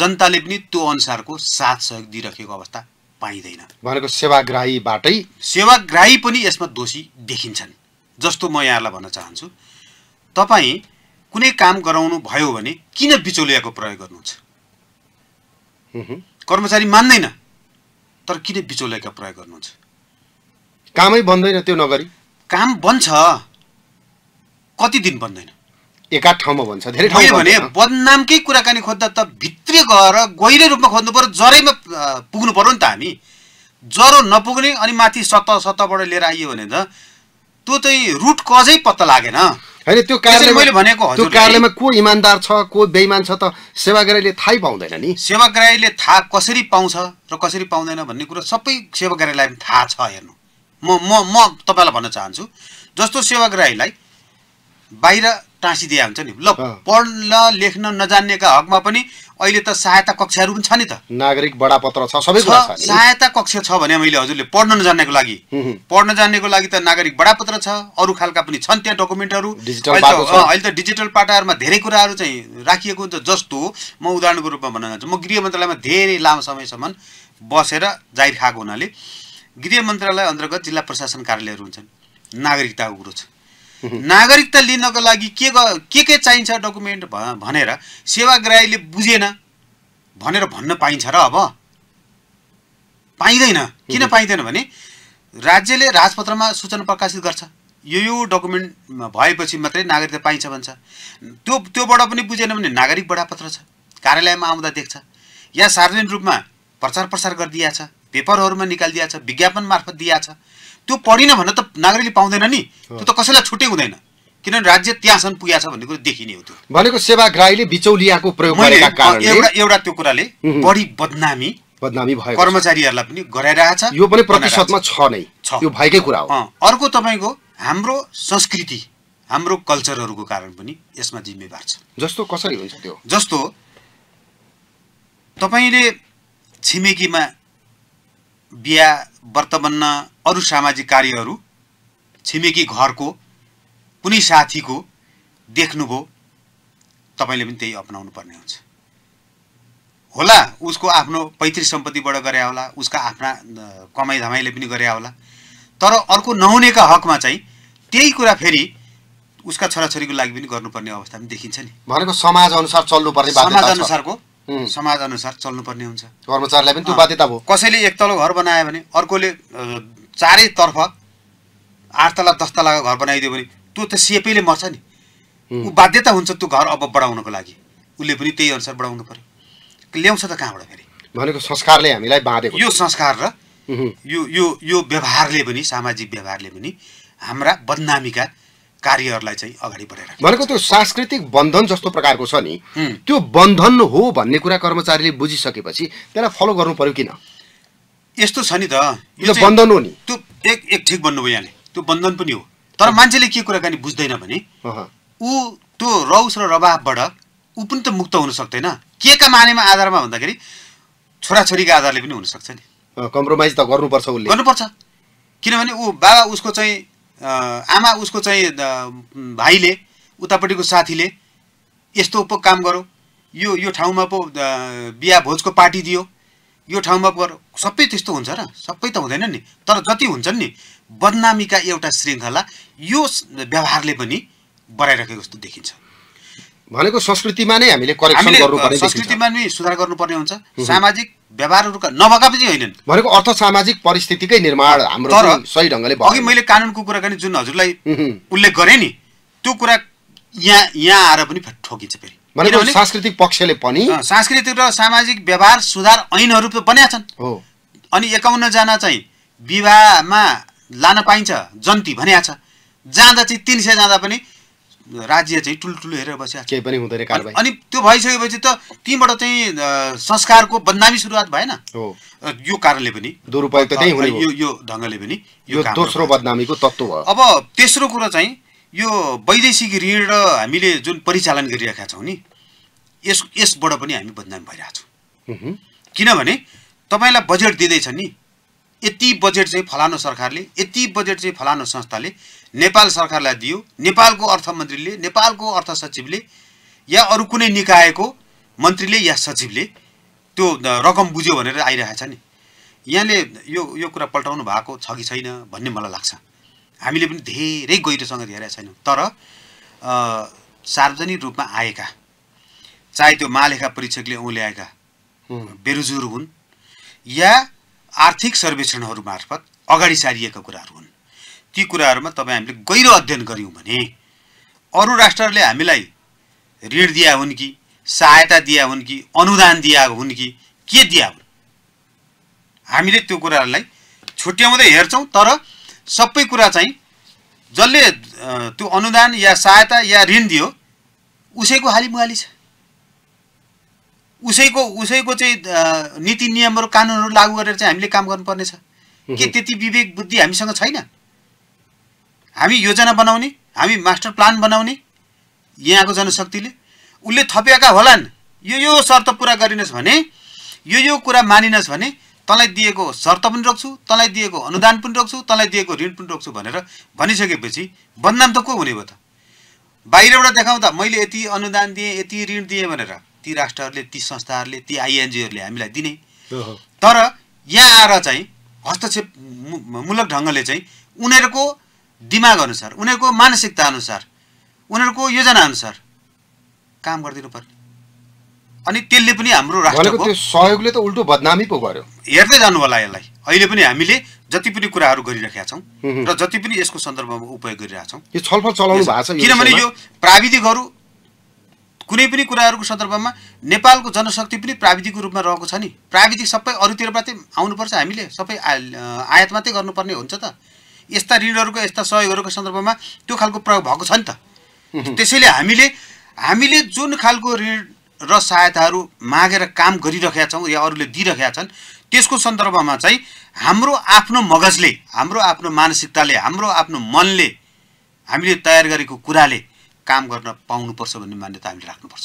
जनताले पनि त्यो अनुसारको साथ सहयोग दिइराखेको अवस्था पाइँदैन भनेको सेवाग्राहीबाटै सेवाग्राही पनि यसमा दोषी देखिन्छन् जस्तो म यहाँलाई भन्न चाहन्छु तपाईँ कुनै काम गराउनु भयो भने किन बिचौलियाको प्रयोग गर्नुहुन्छ कर्मचारी मान्दैन तर किन बिचौलियाको प्रयोग गर्नुहुन्छ कामै बन्दैन त्यो नगरी काम बन्छ कति दिन बन्दैन एकाध ठाउँमा भन्छ धेरै ठाउँ भने बदनामकै कुराकानी खोज्दा त भित्र गएर गहिरो रूपमा खोज्नु पर्यो जरैमा पुग्नु पर्यो नि त हामी ज्वरो नपुग्ने अनि माथि सतह सतहबाट लिएर आइयो भने त त्यो चाहिँ रुट कजै पत्ता लागेन होइन त्यो कार्यालय मैले भनेको त्यो कार्यालयमा को इमान्दार छ को बेइमान छ त सेवाग्राहीले थाहै पाउँदैन नि सेवाग्राहीले थाहा कसरी पाउँछ र कसरी पाउँदैन भन्ने कुरो सबै सेवाग्राहीलाई पनि थाहा छ हेर्नु म म म तपाईँलाई भन्न चाहन्छु जस्तो सेवाग्राहीलाई बाहिर टाँसिदिया हुन्छ नि ल पढ्न लेख्न नजान्नेका हकमा पनि अहिले त सहायता कक्षाहरू पनि छ नि त नागरिक बडापत्र छ सबै कुरा सहायता कक्ष छ भने मैले हजुरले पढ्न नजान्नेको लागि पढ्न जान्नेको लागि त नागरिक बडापत्र छ अरू खालका पनि छन् त्यहाँ डकुमेन्टहरू अहिले त डिजिटल पाटाहरूमा धेरै कुराहरू चाहिँ राखिएको हुन्छ जस्तो म उदाहरणको रूपमा भन्न चाहन्छु म गृह मन्त्रालयमा धेरै लामो समयसम्म बसेर जाहिर खाएको हुनाले गृह मन्त्रालय अन्तर्गत जिल्ला प्रशासन कार्यालयहरू हुन्छन् नागरिकताको कुरो छ नागरिकता लिनको लागि के के के चाहिन्छ डकुमेन्ट भनेर सेवाग्राहीले बुझेन भनेर भन्न पाइन्छ र अब पाइँदैन किन पाइँदैन भने राज्यले राजपत्रमा सूचना प्रकाशित गर्छ यो यो डकुमेन्ट भएपछि मात्रै नागरिकता पाइन्छ भन्छ त्यो त्योबाट पनि बुझेन भने नागरिक बडापत्र छ कार्यालयमा आउँदा देख्छ या सार्वजनिक रूपमा प्रचार प्रसार गरिदिया छ पेपरहरूमा निकालिदिया छ विज्ञापन मार्फत दिया छ त्यो पढिन भने त नागरिकले पाउँदैन नि त्यो त कसैलाई छुट्टै हुँदैन किनभने राज्य त्यहाँसम्म पुगेको छ भन्ने कुरो देखिने हो त्यो भनेको सेवाग्राहीले बिचौलियाको प्रयोग एउटा एउटा त्यो कुराले बढी बदनामी बदनामी भयो कर्मचारीहरूलाई पनि गराइरहेछ यो पनि प्रतिशतमा छ नै यो भएकै कुरा हो अर्को तपाईँको हाम्रो संस्कृति हाम्रो कल्चरहरूको कारण पनि यसमा जिम्मेवार छ जस्तो कसरी हुन्छ त्यो जस्तो तपाईँले छिमेकीमा बिहा वर्तमानमा अरू सामाजिक कार्यहरू छिमेकी घरको कुनै साथीको देख्नुभयो तपाईँले पनि त्यही अप्नाउनु पर्ने हुन्छ होला उसको आफ्नो पैतृक सम्पत्तिबाट गरे होला उसका आफ्ना कमाइ धमाइले पनि गरे होला तर अर्को नहुनेका हकमा चाहिँ त्यही कुरा फेरि उसका छोराछोरीको लागि पनि गर्नुपर्ने अवस्था पनि देखिन्छ नि भनेको समाजअनुसार चल्नुपर्ने समाजअनुसारको समाज अनुसार चल्नुपर्ने हुन्छ कर्मचारीलाई पनि त्यो बाध्यता भयो कसैले एक तल घर बनायो भने अर्कोले चारैतर्फ आठ तला दस तलाको घर बनाइदियो भने त्यो त सेपैले मर्छ नि ऊ बाध्यता हुन्छ त्यो घर अब बढाउनको लागि उसले पनि त्यही अनुसार बढाउनु पर्यो ल्याउँछ त कहाँबाट फेरि भनेको संस्कारले हामीलाई बाँधेको यो संस्कार र यो यो यो व्यवहारले पनि सामाजिक व्यवहारले पनि हाम्रा बदनामीका कार्यहरूलाई चाहिँ अगाडि बढेर भनेको त्यो सांस्कृतिक बन्धन जस्तो प्रकारको छ नि त्यो बन्धन हो भन्ने कुरा कर्मचारीले बुझिसकेपछि त्यसलाई फलो गर्नु पर्यो किन यस्तो छ नि त यो बन्धन हो नि त्यो एक एक ठिक भन्नुभयो यहाँले त्यो बन्धन पनि हो तर मान्छेले के कुराकानी बुझ्दैन भने ऊ त्यो रौस र रबाबबाट ऊ पनि त मुक्त हुन सक्दैन के का मानेमा आधारमा भन्दाखेरि छोराछोरीका आधारले पनि हुनसक्छ नि कम्प्रोमाइज त गर्नुपर्छ उसले गर्नुपर्छ किनभने ऊ बाबा उसको चाहिँ आमा उसको चाहिँ भाइले उतापट्टिको साथीले यस्तो पो काम गरौँ यो यो ठाउँमा पो बिहा भोजको पार्टी दियो यो ठाउँमा गर सबै त्यस्तो हुन्छ र सबै त हुँदैन नि तर जति हुन्छन् नि बदनामीका एउटा श्रृङ्खला यो व्यवहारले पनि बढाइराखेको जस्तो देखिन्छ भनेको संस्कृतिमा नै हामीले करेक्सन गर्नु पर्ने संस्कृतिमा नै सुधार गर्नुपर्ने हुन्छ सामाजिक व्यवहारहरूका नभएका पनि होइनन् भनेको अर्थ सामाजिक परिस्थितिकै निर्माण हाम्रो सही ढङ्गले अघि मैले कानुनको कुराकानी जुन हजुरलाई उल्लेख गरेँ नि त्यो कुरा यहाँ यहाँ आएर पनि ठोकिन्छ फेरि भनेको सांस्कृतिक पक्षले पनि सांस्कृतिक र सामाजिक व्यवहार सुधार ऐनहरू बनिया छन् हो अनि एकाउन्नजना चाहिँ विवाहमा लान पाइन्छ जन्ती भनिया छ जाँदा चाहिँ तिन सय जाँदा पनि राज्य चाहिँ ठुल्ठुलो हेरेर बसिरहेको केही पनि हुँदैन कारबाही अनि त्यो भइसकेपछि त त्यहीँबाट चाहिँ संस्कारको बदनामी सुरुवात भएन हो यो कारणले पनि दुरुपयोग त त्यही यो यो ढङ्गले पनि यो दोस्रो बदनामीको तत्त्व भयो अब तेस्रो कुरो चाहिँ यो वैदेशिक ऋण र हामीले जुन परिचालन गरिरहेका छौँ नि यस यसबाट पनि हामी बदनामी भइरहेछौँ किनभने तपाईँलाई बजेट दिँदैछ नि यति बजेट चाहिँ फलानु सरकारले यति बजेट चाहिँ फलानु संस्थाले नेपाल सरकारलाई दियो नेपालको अर्थमन्त्रीले नेपालको अर्थ सचिवले या अरू कुनै निकायको मन्त्रीले या सचिवले त्यो रकम बुझ्यो भनेर आइरहेछ नि यहाँले यो यो कुरा पल्टाउनु भएको छ कि छैन भन्ने मलाई लाग्छ हामीले पनि धेरै गहिरोसँग हेरेका छैनौँ तर सार्वजनिक रूपमा आएका चाहे त्यो महालेखा परीक्षकले ल्याएका बेरुजुर हुन् या आर्थिक सर्वेक्षणहरू मार्फत अगाडि सारिएका कुराहरू हुन् ती कुराहरूमा तपाईँ हामीले गहिरो अध्ययन गऱ्यौँ भने अरू राष्ट्रहरूले हामीलाई ऋण दिया हुन् कि सहायता दिया हुन् कि अनुदान दिया हुन् कि के दिया हुन् हामीले त्यो कुराहरूलाई छुट्याउँदै हेर्छौँ तर सबै कुरा चाहिँ जसले त्यो अनुदान या सहायता या ऋण दियो उसैको हाली मुहाली छ उसैको उसैको चाहिँ नीति नियमहरू कानुनहरू लागू गरेर चाहिँ हामीले काम गर्नुपर्नेछ के त्यति विवेक बुद्धि हामीसँग छैन हामी योजना बनाउने हामी मास्टर प्लान बनाउने यहाँको जनशक्तिले उसले थपिएका होलान् यो यो शर्त पुरा गरिनस् भने यो यो कुरा मानिनस् भने तँलाई दिएको शर्त पनि रोक्छु तँलाई दिएको अनुदान पनि रोक्छु तँलाई दिएको ऋण पनि रोक्छु भनेर भनिसकेपछि बदनाम त को हुने भयो त बाहिरबाट देखाउँदा मैले यति अनुदान दिएँ यति ऋण दिएँ भनेर ती राष्ट्रहरूले ती संस्थाहरूले ती आइएनजीहरूले हामीलाई दिने तर यहाँ आएर चाहिँ हस्तक्षेप मूलक ढङ्गले चाहिँ उनीहरूको दिमाग अनुसार उनीहरूको मानसिकता अनुसार उनीहरूको योजना अनुसार काम गरिदिनु पर्ने अनि त्यसले पनि हाम्रो राष्ट्रको सहयोगले त उल्टो बदनामी पो गर्यो हेर्दै जानु होला यसलाई अहिले पनि हामीले जति पनि कुराहरू गरिरहेका छौँ र जति पनि यसको सन्दर्भमा उपयोग गरिरहेछौँ यो छलफल चलाउनु भएको छ किनभने यो प्राविधिकहरू कुनै पनि कुराहरूको सन्दर्भमा नेपालको जनशक्ति पनि प्राविधिकको रूपमा रहेको छ नि प्राविधिक सबै अरूतिर मात्रै आउनुपर्छ हामीले सबै आयात मात्रै गर्नुपर्ने हुन्छ त यस्ता ऋणहरूको यस्ता सहयोगहरूको सन्दर्भमा त्यो खालको प्रयोग भएको छ नि त त्यसैले हामीले हामीले जुन खालको ऋण र सहायताहरू मागेर काम गरिरहेका छौँ या अरूले दिइरहेका छन् त्यसको सन्दर्भमा चाहिँ हाम्रो आफ्नो मगजले हाम्रो आफ्नो मानसिकताले हाम्रो आफ्नो मनले हामीले तयार गरेको कुराले काम गर्न पाउनुपर्छ भन्ने मान्यता हामीले राख्नुपर्छ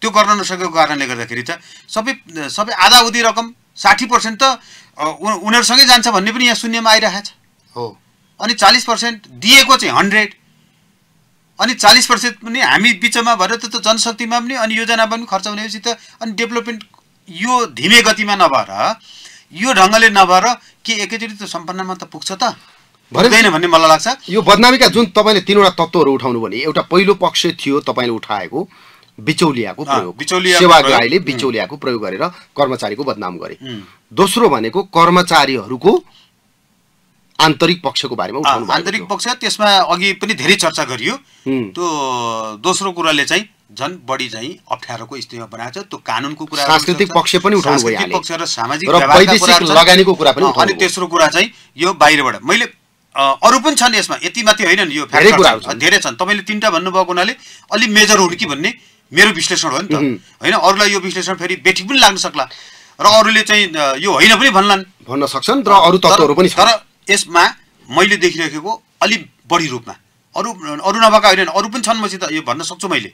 त्यो गर्न नसकेको कारणले गर्दाखेरि त सबै सबै आधा उधी रकम साठी पर्सेन्ट त उनीहरूसँगै जान्छ भन्ने पनि यहाँ शून्यमा आइरहेको छ हो अनि चालिस पर्सेन्ट दिएको चाहिँ हन्ड्रेड अनि चालिस पर्सेन्ट पनि हामी बिचमा भएर त जनशक्तिमा पनि अनि योजनामा पनि खर्च हुनेपछि त अनि डेभलपमेन्ट यो धिमे गतिमा नभएर यो ढङ्गले नभएर के एकैचोटि त सम्पन्नमा त पुग्छ त भरेदैन भन्ने मलाई लाग्छ यो बदनामीका जुन तपाईँले तिनवटा तत्त्वहरू उठाउनु भने एउटा पहिलो पक्ष थियो तपाईँले उठाएको बिचौलियाको प्रयोग सेवाग्राहीले बिचौलियाको प्रयोग गरेर कर्मचारीको बदनाम गरे दोस्रो भनेको कर्मचारीहरूको आन्तरिक पक्षको बारेमा उठाउनु आन्तरिक पक्ष त्यसमा अघि पनि धेरै चर्चा गरियो त्यो दोस्रो कुराले चाहिँ झन् बढी चाहिँ अप्ठ्यारोको स्थितिमा बनाएको छ त्यो कानुनको कुरा सांस्कृतिक पक्ष पनि उठाउनु पक्ष र सामाजिक लगानीको कुरा पनि अनि तेस्रो कुरा चाहिँ यो बाहिरबाट मैले अरू पनि छन् यसमा यति मात्रै नि यो धेरै छन् तपाईँले तिनवटा भन्नुभएको हुनाले अलि मेजर हुन् कि भन्ने मेरो विश्लेषण हो नि त होइन अरूलाई यो विश्लेषण फेरि बेठिक पनि लाग्न सक्ला र अरूले चाहिँ यो होइन पनि भन्लान् भन्न सक्छन् र अरू तत्त्वहरू पनि तर यसमा मैले देखिरहेको अलि बढी रूपमा अरू अरू नभएका होइन अरू पनि छन् मसित यो भन्न सक्छु मैले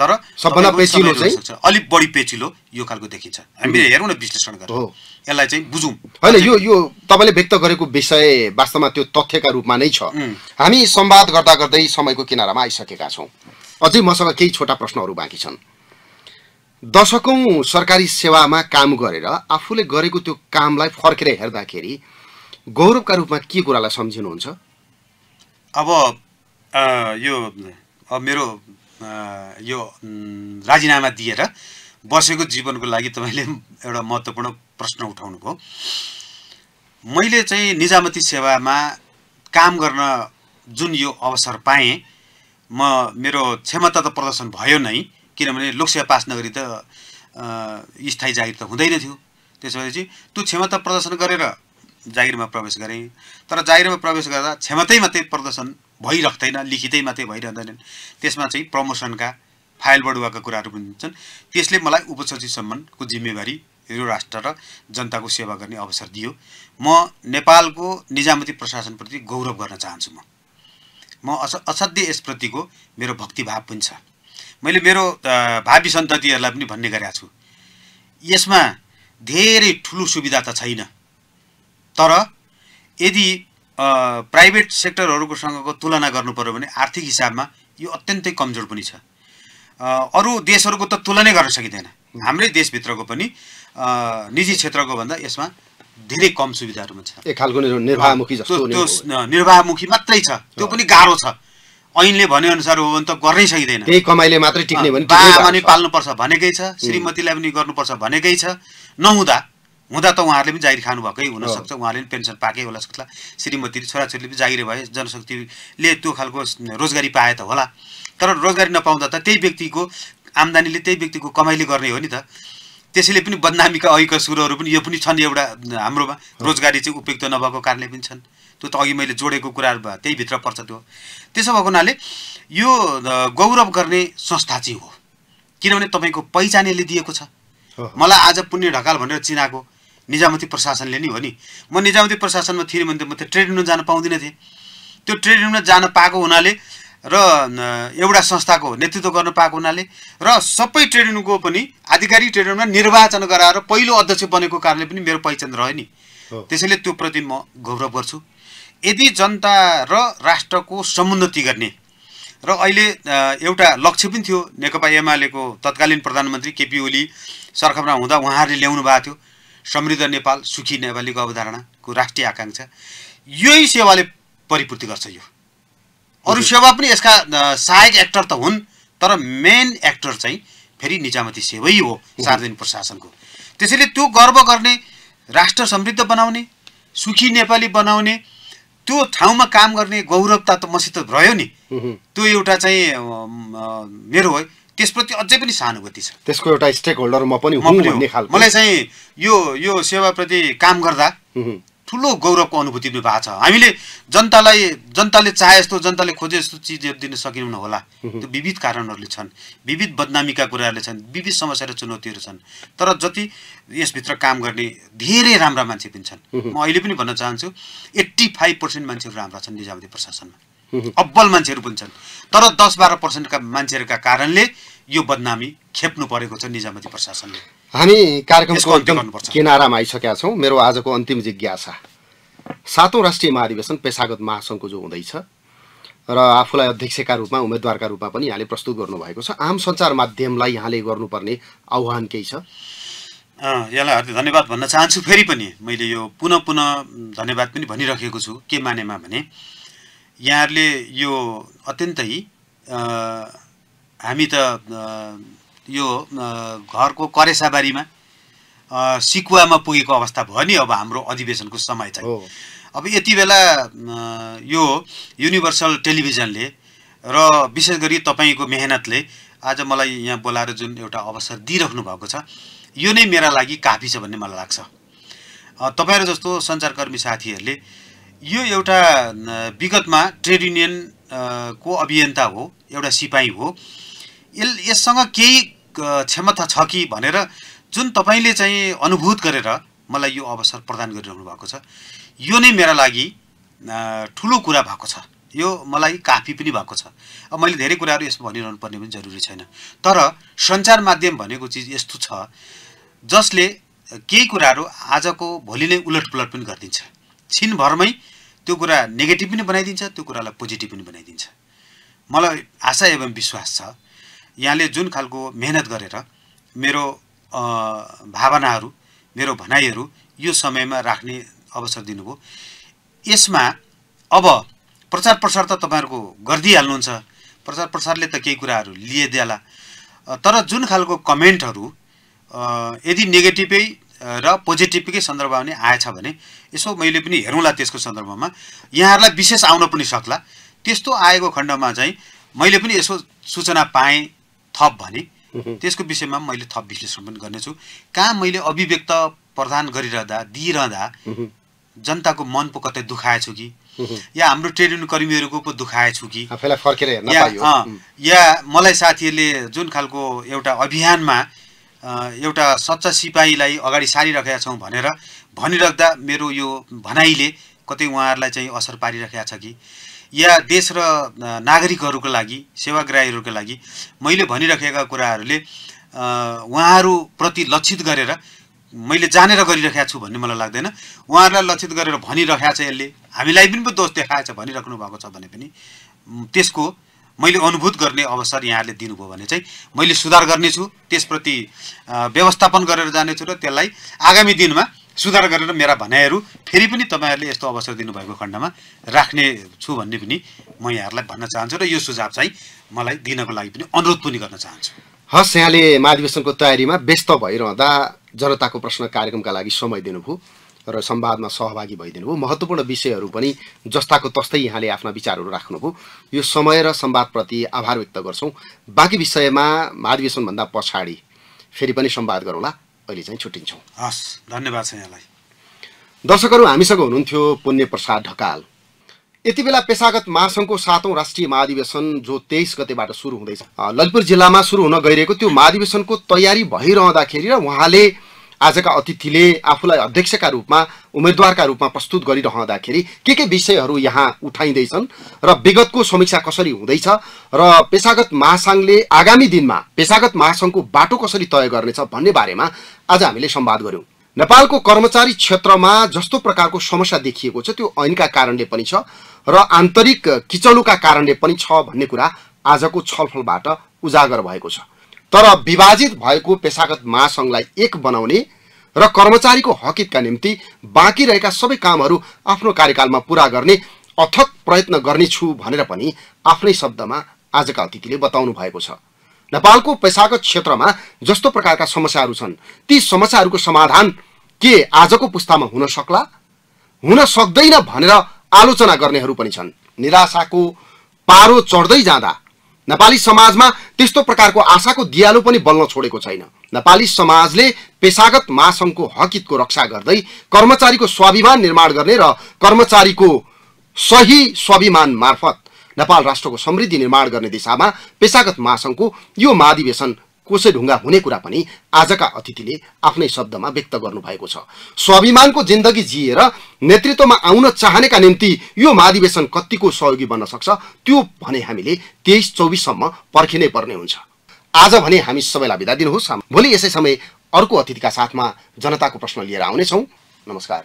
तर सबभन्दा पेचिलो चाहिँ अलिक बढी पेचिलो यो खालको देखिन्छ हामीले हेरौँ न विश्लेषण गरेर यसलाई चाहिँ बुझौँ होइन यो यो तपाईँले व्यक्त गरेको विषय वास्तवमा त्यो तथ्यका रूपमा नै छ हामी संवाद गर्दा गर्दै समयको किनारामा आइसकेका छौँ अझै मसँग केही छोटा प्रश्नहरू बाँकी छन् दशकौँ सरकारी सेवामा काम गरेर आफूले गरेको त्यो कामलाई फर्केर हेर्दाखेरि गौरवका रूपमा के कुरालाई सम्झिनुहुन्छ अब यो अब मेरो यो राजीनामा दिएर बसेको जीवनको लागि तपाईँले एउटा महत्त्वपूर्ण प्रश्न उठाउनुभयो मैले चाहिँ निजामती सेवामा काम गर्न जुन यो अवसर पाएँ म मेरो क्षमता त प्रदर्शन भयो नै किनभने लोकसेवा पास नगरी त स्थायी जागिर त हुँदैन थियो त्यसो भएपछि त्यो क्षमता प्रदर्शन गरेर जागिरमा प्रवेश गरेँ तर जागिरमा प्रवेश गर्दा क्षमतै मात्रै प्रदर्शन भइराख्दैन लिखितै मात्रै भइरहँदैनन् त्यसमा चाहिँ प्रमोसनका फाइल बढुवाका कुराहरू पनि हुन्छन् त्यसले मलाई उपसचिवसम्मको जिम्मेवारी यो राष्ट्र र जनताको सेवा गर्ने अवसर दियो म नेपालको निजामती प्रशासनप्रति गौरव गर्न चाहन्छु म म अस असाध्य यसप्रतिको मेरो भक्तिभाव पनि छ मैले मेरो भावी सन्ततिहरूलाई पनि भन्ने गरेका छु यसमा धेरै ठुलो सुविधा त छैन तर यदि प्राइभेट सेक्टरहरूकोसँगको तुलना गर्नु पऱ्यो भने आर्थिक हिसाबमा यो अत्यन्तै कमजोर पनि छ अरू देशहरूको त तुलनै गर्न सकिँदैन हाम्रै देशभित्रको पनि निजी क्षेत्रको भन्दा यसमा धेरै कम सुविधाहरूमा छ एक खालको निर्वाहमुखी त्यो निर्वाहमुखी मात्रै छ त्यो पनि गाह्रो छ ऐनले भनेअनुसार हो भने त गर्नै सकिँदैन त्यही कमाइले मात्रै टिक्ने भने बा भने पाल्नुपर्छ भनेकै छ श्रीमतीलाई पनि गर्नुपर्छ भनेकै छ नहुँदा हुँदा त उहाँहरूले पनि जागिर खानुभएकै हुनसक्छ उहाँहरूले पनि पेन्सन पाएकै होला सक्ला श्रीमती छोराछोरीले पनि जागिर भए जनशक्तिले त्यो खालको रोजगारी पाए त होला तर रोजगारी नपाउँदा त त्यही व्यक्तिको आम्दानीले त्यही व्यक्तिको कमाइले गर्ने हो नि त त्यसैले पनि बदनामीका अघिका सुरहरू पनि यो पनि छन् एउटा हाम्रोमा रोजगारी चाहिँ उपयुक्त नभएको कारणले पनि छन् त्यो त अघि मैले जोडेको कुराहरू भयो भित्र पर्छ त्यो त्यसो भएको हुनाले यो गौरव गर्ने संस्था चाहिँ हो किनभने तपाईँको पहिचानले दिएको छ मलाई आज पुण्य ढकाल भनेर चिनाएको निजामती प्रशासनले नि हो नि म निजामती प्रशासनमा थिएँ भने त म त ट्रेड युनियन जान पाउँदिनँ थिएँ त्यो ट्रेड युनियन जान पाएको हुनाले र एउटा संस्थाको नेतृत्व गर्न पाएको हुनाले र सबै ट्रेड युनियनको पनि आधिकारिक ट्रेड युनियनमा निर्वाचन गराएर पहिलो अध्यक्ष बनेको कारणले पनि मेरो पहिचान रह्यो नि त्यसैले त्यो प्रति म गौरव गर्छु यदि जनता र राष्ट्रको समुन्नति गर्ने र अहिले एउटा लक्ष्य पनि थियो नेकपा एमालेको तत्कालीन प्रधानमन्त्री केपी ओली सरकारमा हुँदा उहाँहरूले ल्याउनु भएको थियो समृद्ध नेपाल सुखी नेपालीको अवधारणाको राष्ट्रिय आकाङ्क्षा यही सेवाले परिपूर्ति गर्छ यो अरू सेवा पनि यसका सहायक एक्टर त हुन् तर मेन एक्टर चाहिँ फेरि निजामती सेवै हो सार्वजनिक प्रशासनको त्यसैले त्यो गर्व गर्ने राष्ट्र समृद्ध बनाउने सुखी नेपाली बनाउने त्यो ठाउँमा काम गर्ने गौरवता त मसित रह्यो नि त्यो एउटा चाहिँ मेरो है त्यसप्रति अझै पनि सहानुभूति छ त्यसको एउटा स्टेक होल्डर म पनि मलाई चाहिँ यो यो सेवाप्रति काम गर्दा ठुलो गौरवको अनुभूति पनि भएको छ हामीले जनतालाई जनताले चाहे जस्तो जनताले खोजे जस्तो चिज दिन सकेनौँ होला त्यो विविध कारणहरूले छन् विविध बदनामीका कुराहरूले छन् विविध समस्या र चुनौतीहरू छन् तर जति यसभित्र काम गर्ने धेरै राम्रा मान्छे पनि छन् म अहिले पनि भन्न चाहन्छु एट्टी फाइभ पर्सेन्ट मान्छेहरू राम्रा छन् निजामती प्रशासनमा अब्बल मान्छेहरू पनि छन् तर दस बाह्र पर्सेन्टका मान्छेहरूका कारणले यो बदनामी खेप्नु परेको छ निजामती प्रशासनले हामी कार्यक्रमको किनारामा आइसकेका छौँ मेरो आजको अन्तिम जिज्ञासा सातौँ राष्ट्रिय महाधिवेशन पेसागत महासङ्घको जो हुँदैछ र आफूलाई अध्यक्षका रूपमा उम्मेद्वारका रूपमा पनि यहाँले प्रस्तुत गर्नुभएको छ आम सञ्चार माध्यमलाई यहाँले गर्नुपर्ने आह्वान केही छ यसलाई हार्दिक धन्यवाद भन्न चाहन्छु फेरि पनि मैले यो पुनः पुनः धन्यवाद पनि भनिराखेको छु के मानेमा भने यहाँहरूले यो अत्यन्तै हामी त यो घरको करेसाबारीमा सिकुवामा पुगेको अवस्था भयो नि अब हाम्रो अधिवेशनको समय चाहिँ अब यति बेला यो युनिभर्सल टेलिभिजनले र विशेष गरी तपाईँको मेहनतले आज मलाई यहाँ बोलाएर जुन एउटा अवसर दिइराख्नु भएको छ यो नै मेरा लागि काफी छ भन्ने मलाई लाग्छ तपाईँहरू जस्तो सञ्चारकर्मी साथीहरूले यो एउटा विगतमा ट्रेड युनियन को अभियन्ता हो एउटा सिपाही हो यस यससँग केही क्षमता छ कि भनेर जुन तपाईँले चाहिँ अनुभूत गरेर मलाई यो अवसर प्रदान गरिरहनु भएको छ यो नै मेरा लागि ठुलो कुरा भएको छ यो मलाई काफी पनि भएको छ अब मैले धेरै कुराहरू यसमा भनिरहनु पर्ने पनि जरुरी छैन तर सञ्चार माध्यम भनेको चिज यस्तो छ जसले केही कुराहरू आजको भोलि नै उलटपुलट पनि गरिदिन्छ छिनभरमै त्यो कुरा नेगेटिभ पनि बनाइदिन्छ त्यो कुरालाई पोजिटिभ पनि बनाइदिन्छ मलाई आशा एवं विश्वास छ यहाँले जुन खालको मेहनत गरेर मेरो भावनाहरू मेरो भनाइहरू यो समयमा राख्ने अवसर दिनुभयो यसमा अब प्रचार प्रसार त तपाईँहरूको गरिदिइहाल्नुहुन्छ प्रचार प्रसारले त केही कुराहरू लिइदिएला तर जुन खालको कमेन्टहरू यदि नेगेटिभै र पोजिटिभकै सन्दर्भमा पनि आएछ भने यसो मैले पनि हेरौँला त्यसको सन्दर्भमा यहाँहरूलाई विशेष आउन पनि सक्ला त्यस्तो आएको खण्डमा चाहिँ मैले पनि यसो सूचना पाएँ थप भने त्यसको विषयमा मैले थप विश्लेषण पनि गर्नेछु कहाँ मैले अभिव्यक्त प्रदान गरिरहँदा दिइरहँदा जनताको मन पो कतै दुखाएछु कि या हाम्रो ट्रेड युनियन कर्मीहरूको पो दुखाएछु कि या मलाई साथीहरूले जुन खालको एउटा अभियानमा एउटा सच्चा सिपाहीलाई अगाडि सारिरहेका छौँ भनेर भनिराख्दा मेरो यो भनाइले कतै उहाँहरूलाई चाहिँ असर पारिरहेका छ कि या देश र नागरिकहरूको लागि सेवाग्राहीहरूको लागि मैले भनिराखेका कुराहरूले उहाँहरूप्रति लक्षित गरेर मैले जानेर गरिरहेको छु भन्ने मलाई लाग्दैन उहाँहरूलाई लक्षित गरेर भनिरहेको छ यसले हामीलाई पनि पो दोष देखाएछ भनिराख्नु भएको छ भने पनि त्यसको मैले अनुभूत गर्ने अवसर यहाँहरूले दिनुभयो भने चाहिँ मैले सुधार गर्नेछु त्यसप्रति व्यवस्थापन गरेर जानेछु र त्यसलाई आगामी दिनमा सुधार गरेर मेरा भनाइहरू फेरि पनि तपाईँहरूले यस्तो अवसर दिनुभएको खण्डमा राख्ने छु भन्ने पनि म यहाँहरूलाई भन्न चाहन्छु र यो सुझाव चाहिँ मलाई दिनको लागि पनि अनुरोध पनि गर्न चाहन्छु हस् यहाँले महाधिवेशनको तयारीमा व्यस्त भइरहँदा जनताको प्रश्न कार्यक्रमका लागि समय दिनुभयो र संवादमा सहभागी भइदिनु भयो महत्त्वपूर्ण विषयहरू पनि जस्ताको तस्तै यहाँले आफ्ना विचारहरू राख्नुभयो यो समय र संवादप्रति आभार व्यक्त गर्छौँ बाँकी विषयमा महाधिवेशनभन्दा पछाडि फेरि पनि संवाद गरौँला अहिले चाहिँ छुट्टिन्छौँ हस् धन्यवाद छ यहाँलाई दर्शकहरू हामीसँग हुनुहुन्थ्यो पुण्य प्रसाद ढकाल यति बेला पेसागत महासङ्घको सातौँ राष्ट्रिय महाधिवेशन जो तेइस गतेबाट सुरु हुँदैछ ललितपुर जिल्लामा सुरु हुन गइरहेको त्यो महाधिवेशनको तयारी भइरहँदाखेरि र उहाँले आजका अतिथिले आफूलाई अध्यक्षका रूपमा उम्मेद्वारका रूपमा प्रस्तुत गरिरहँदाखेरि के के विषयहरू यहाँ उठाइँदैछन् र विगतको समीक्षा कसरी हुँदैछ र पेसागत महासङ्घले आगामी दिनमा पेसागत महासङ्घको बाटो कसरी तय गर्नेछ भन्ने बारेमा आज हामीले सम्वाद गऱ्यौँ नेपालको कर्मचारी क्षेत्रमा जस्तो प्रकारको समस्या देखिएको छ त्यो ऐनका कारणले पनि छ र आन्तरिक किचलोका कारणले पनि छ भन्ने कुरा आजको छलफलबाट उजागर भएको छ तर विभाजित भएको पेसागत महासङ्घलाई एक बनाउने र कर्मचारीको हकितका निम्ति बाँकी रहेका सबै कामहरू आफ्नो कार्यकालमा पुरा गर्ने अथक प्रयत्न गर्नेछु भनेर पनि आफ्नै शब्दमा आजका अतिथिले बताउनु भएको छ नेपालको पेसागत क्षेत्रमा जस्तो प्रकारका समस्याहरू छन् ती समस्याहरूको समाधान के आजको पुस्तामा हुन सक्ला हुन सक्दैन भनेर आलोचना गर्नेहरू पनि छन् निराशाको पारो चढ्दै जाँदा नेपाली समाजमा त्यस्तो प्रकारको आशाको दियालो पनि बल्न छोडेको छैन नेपाली समाजले पेसागत महासङ्घको हकितको रक्षा गर्दै कर्मचारीको स्वाभिमान निर्माण गर्ने र कर्मचारीको सही स्वाभिमान मार्फत नेपाल राष्ट्रको समृद्धि निर्माण गर्ने दिशामा पेसागत महासङ्घको यो महाधिवेशन ढुङ्गा हुने कुरा पनि आजका अतिथिले आफ्नै शब्दमा व्यक्त गर्नुभएको छ स्वाभिमानको जिन्दगी जिएर नेतृत्वमा आउन चाहनेका निम्ति यो महाधिवेशन कतिको सहयोगी बन्न सक्छ त्यो भने हामीले तेइस चौबिससम्म पर्खिनै पर्ने हुन्छ आज भने हामी सबैलाई बिदा दिनुहोस् भोलि यसै समय अर्को अतिथिका साथमा जनताको प्रश्न लिएर आउनेछौँ नमस्कार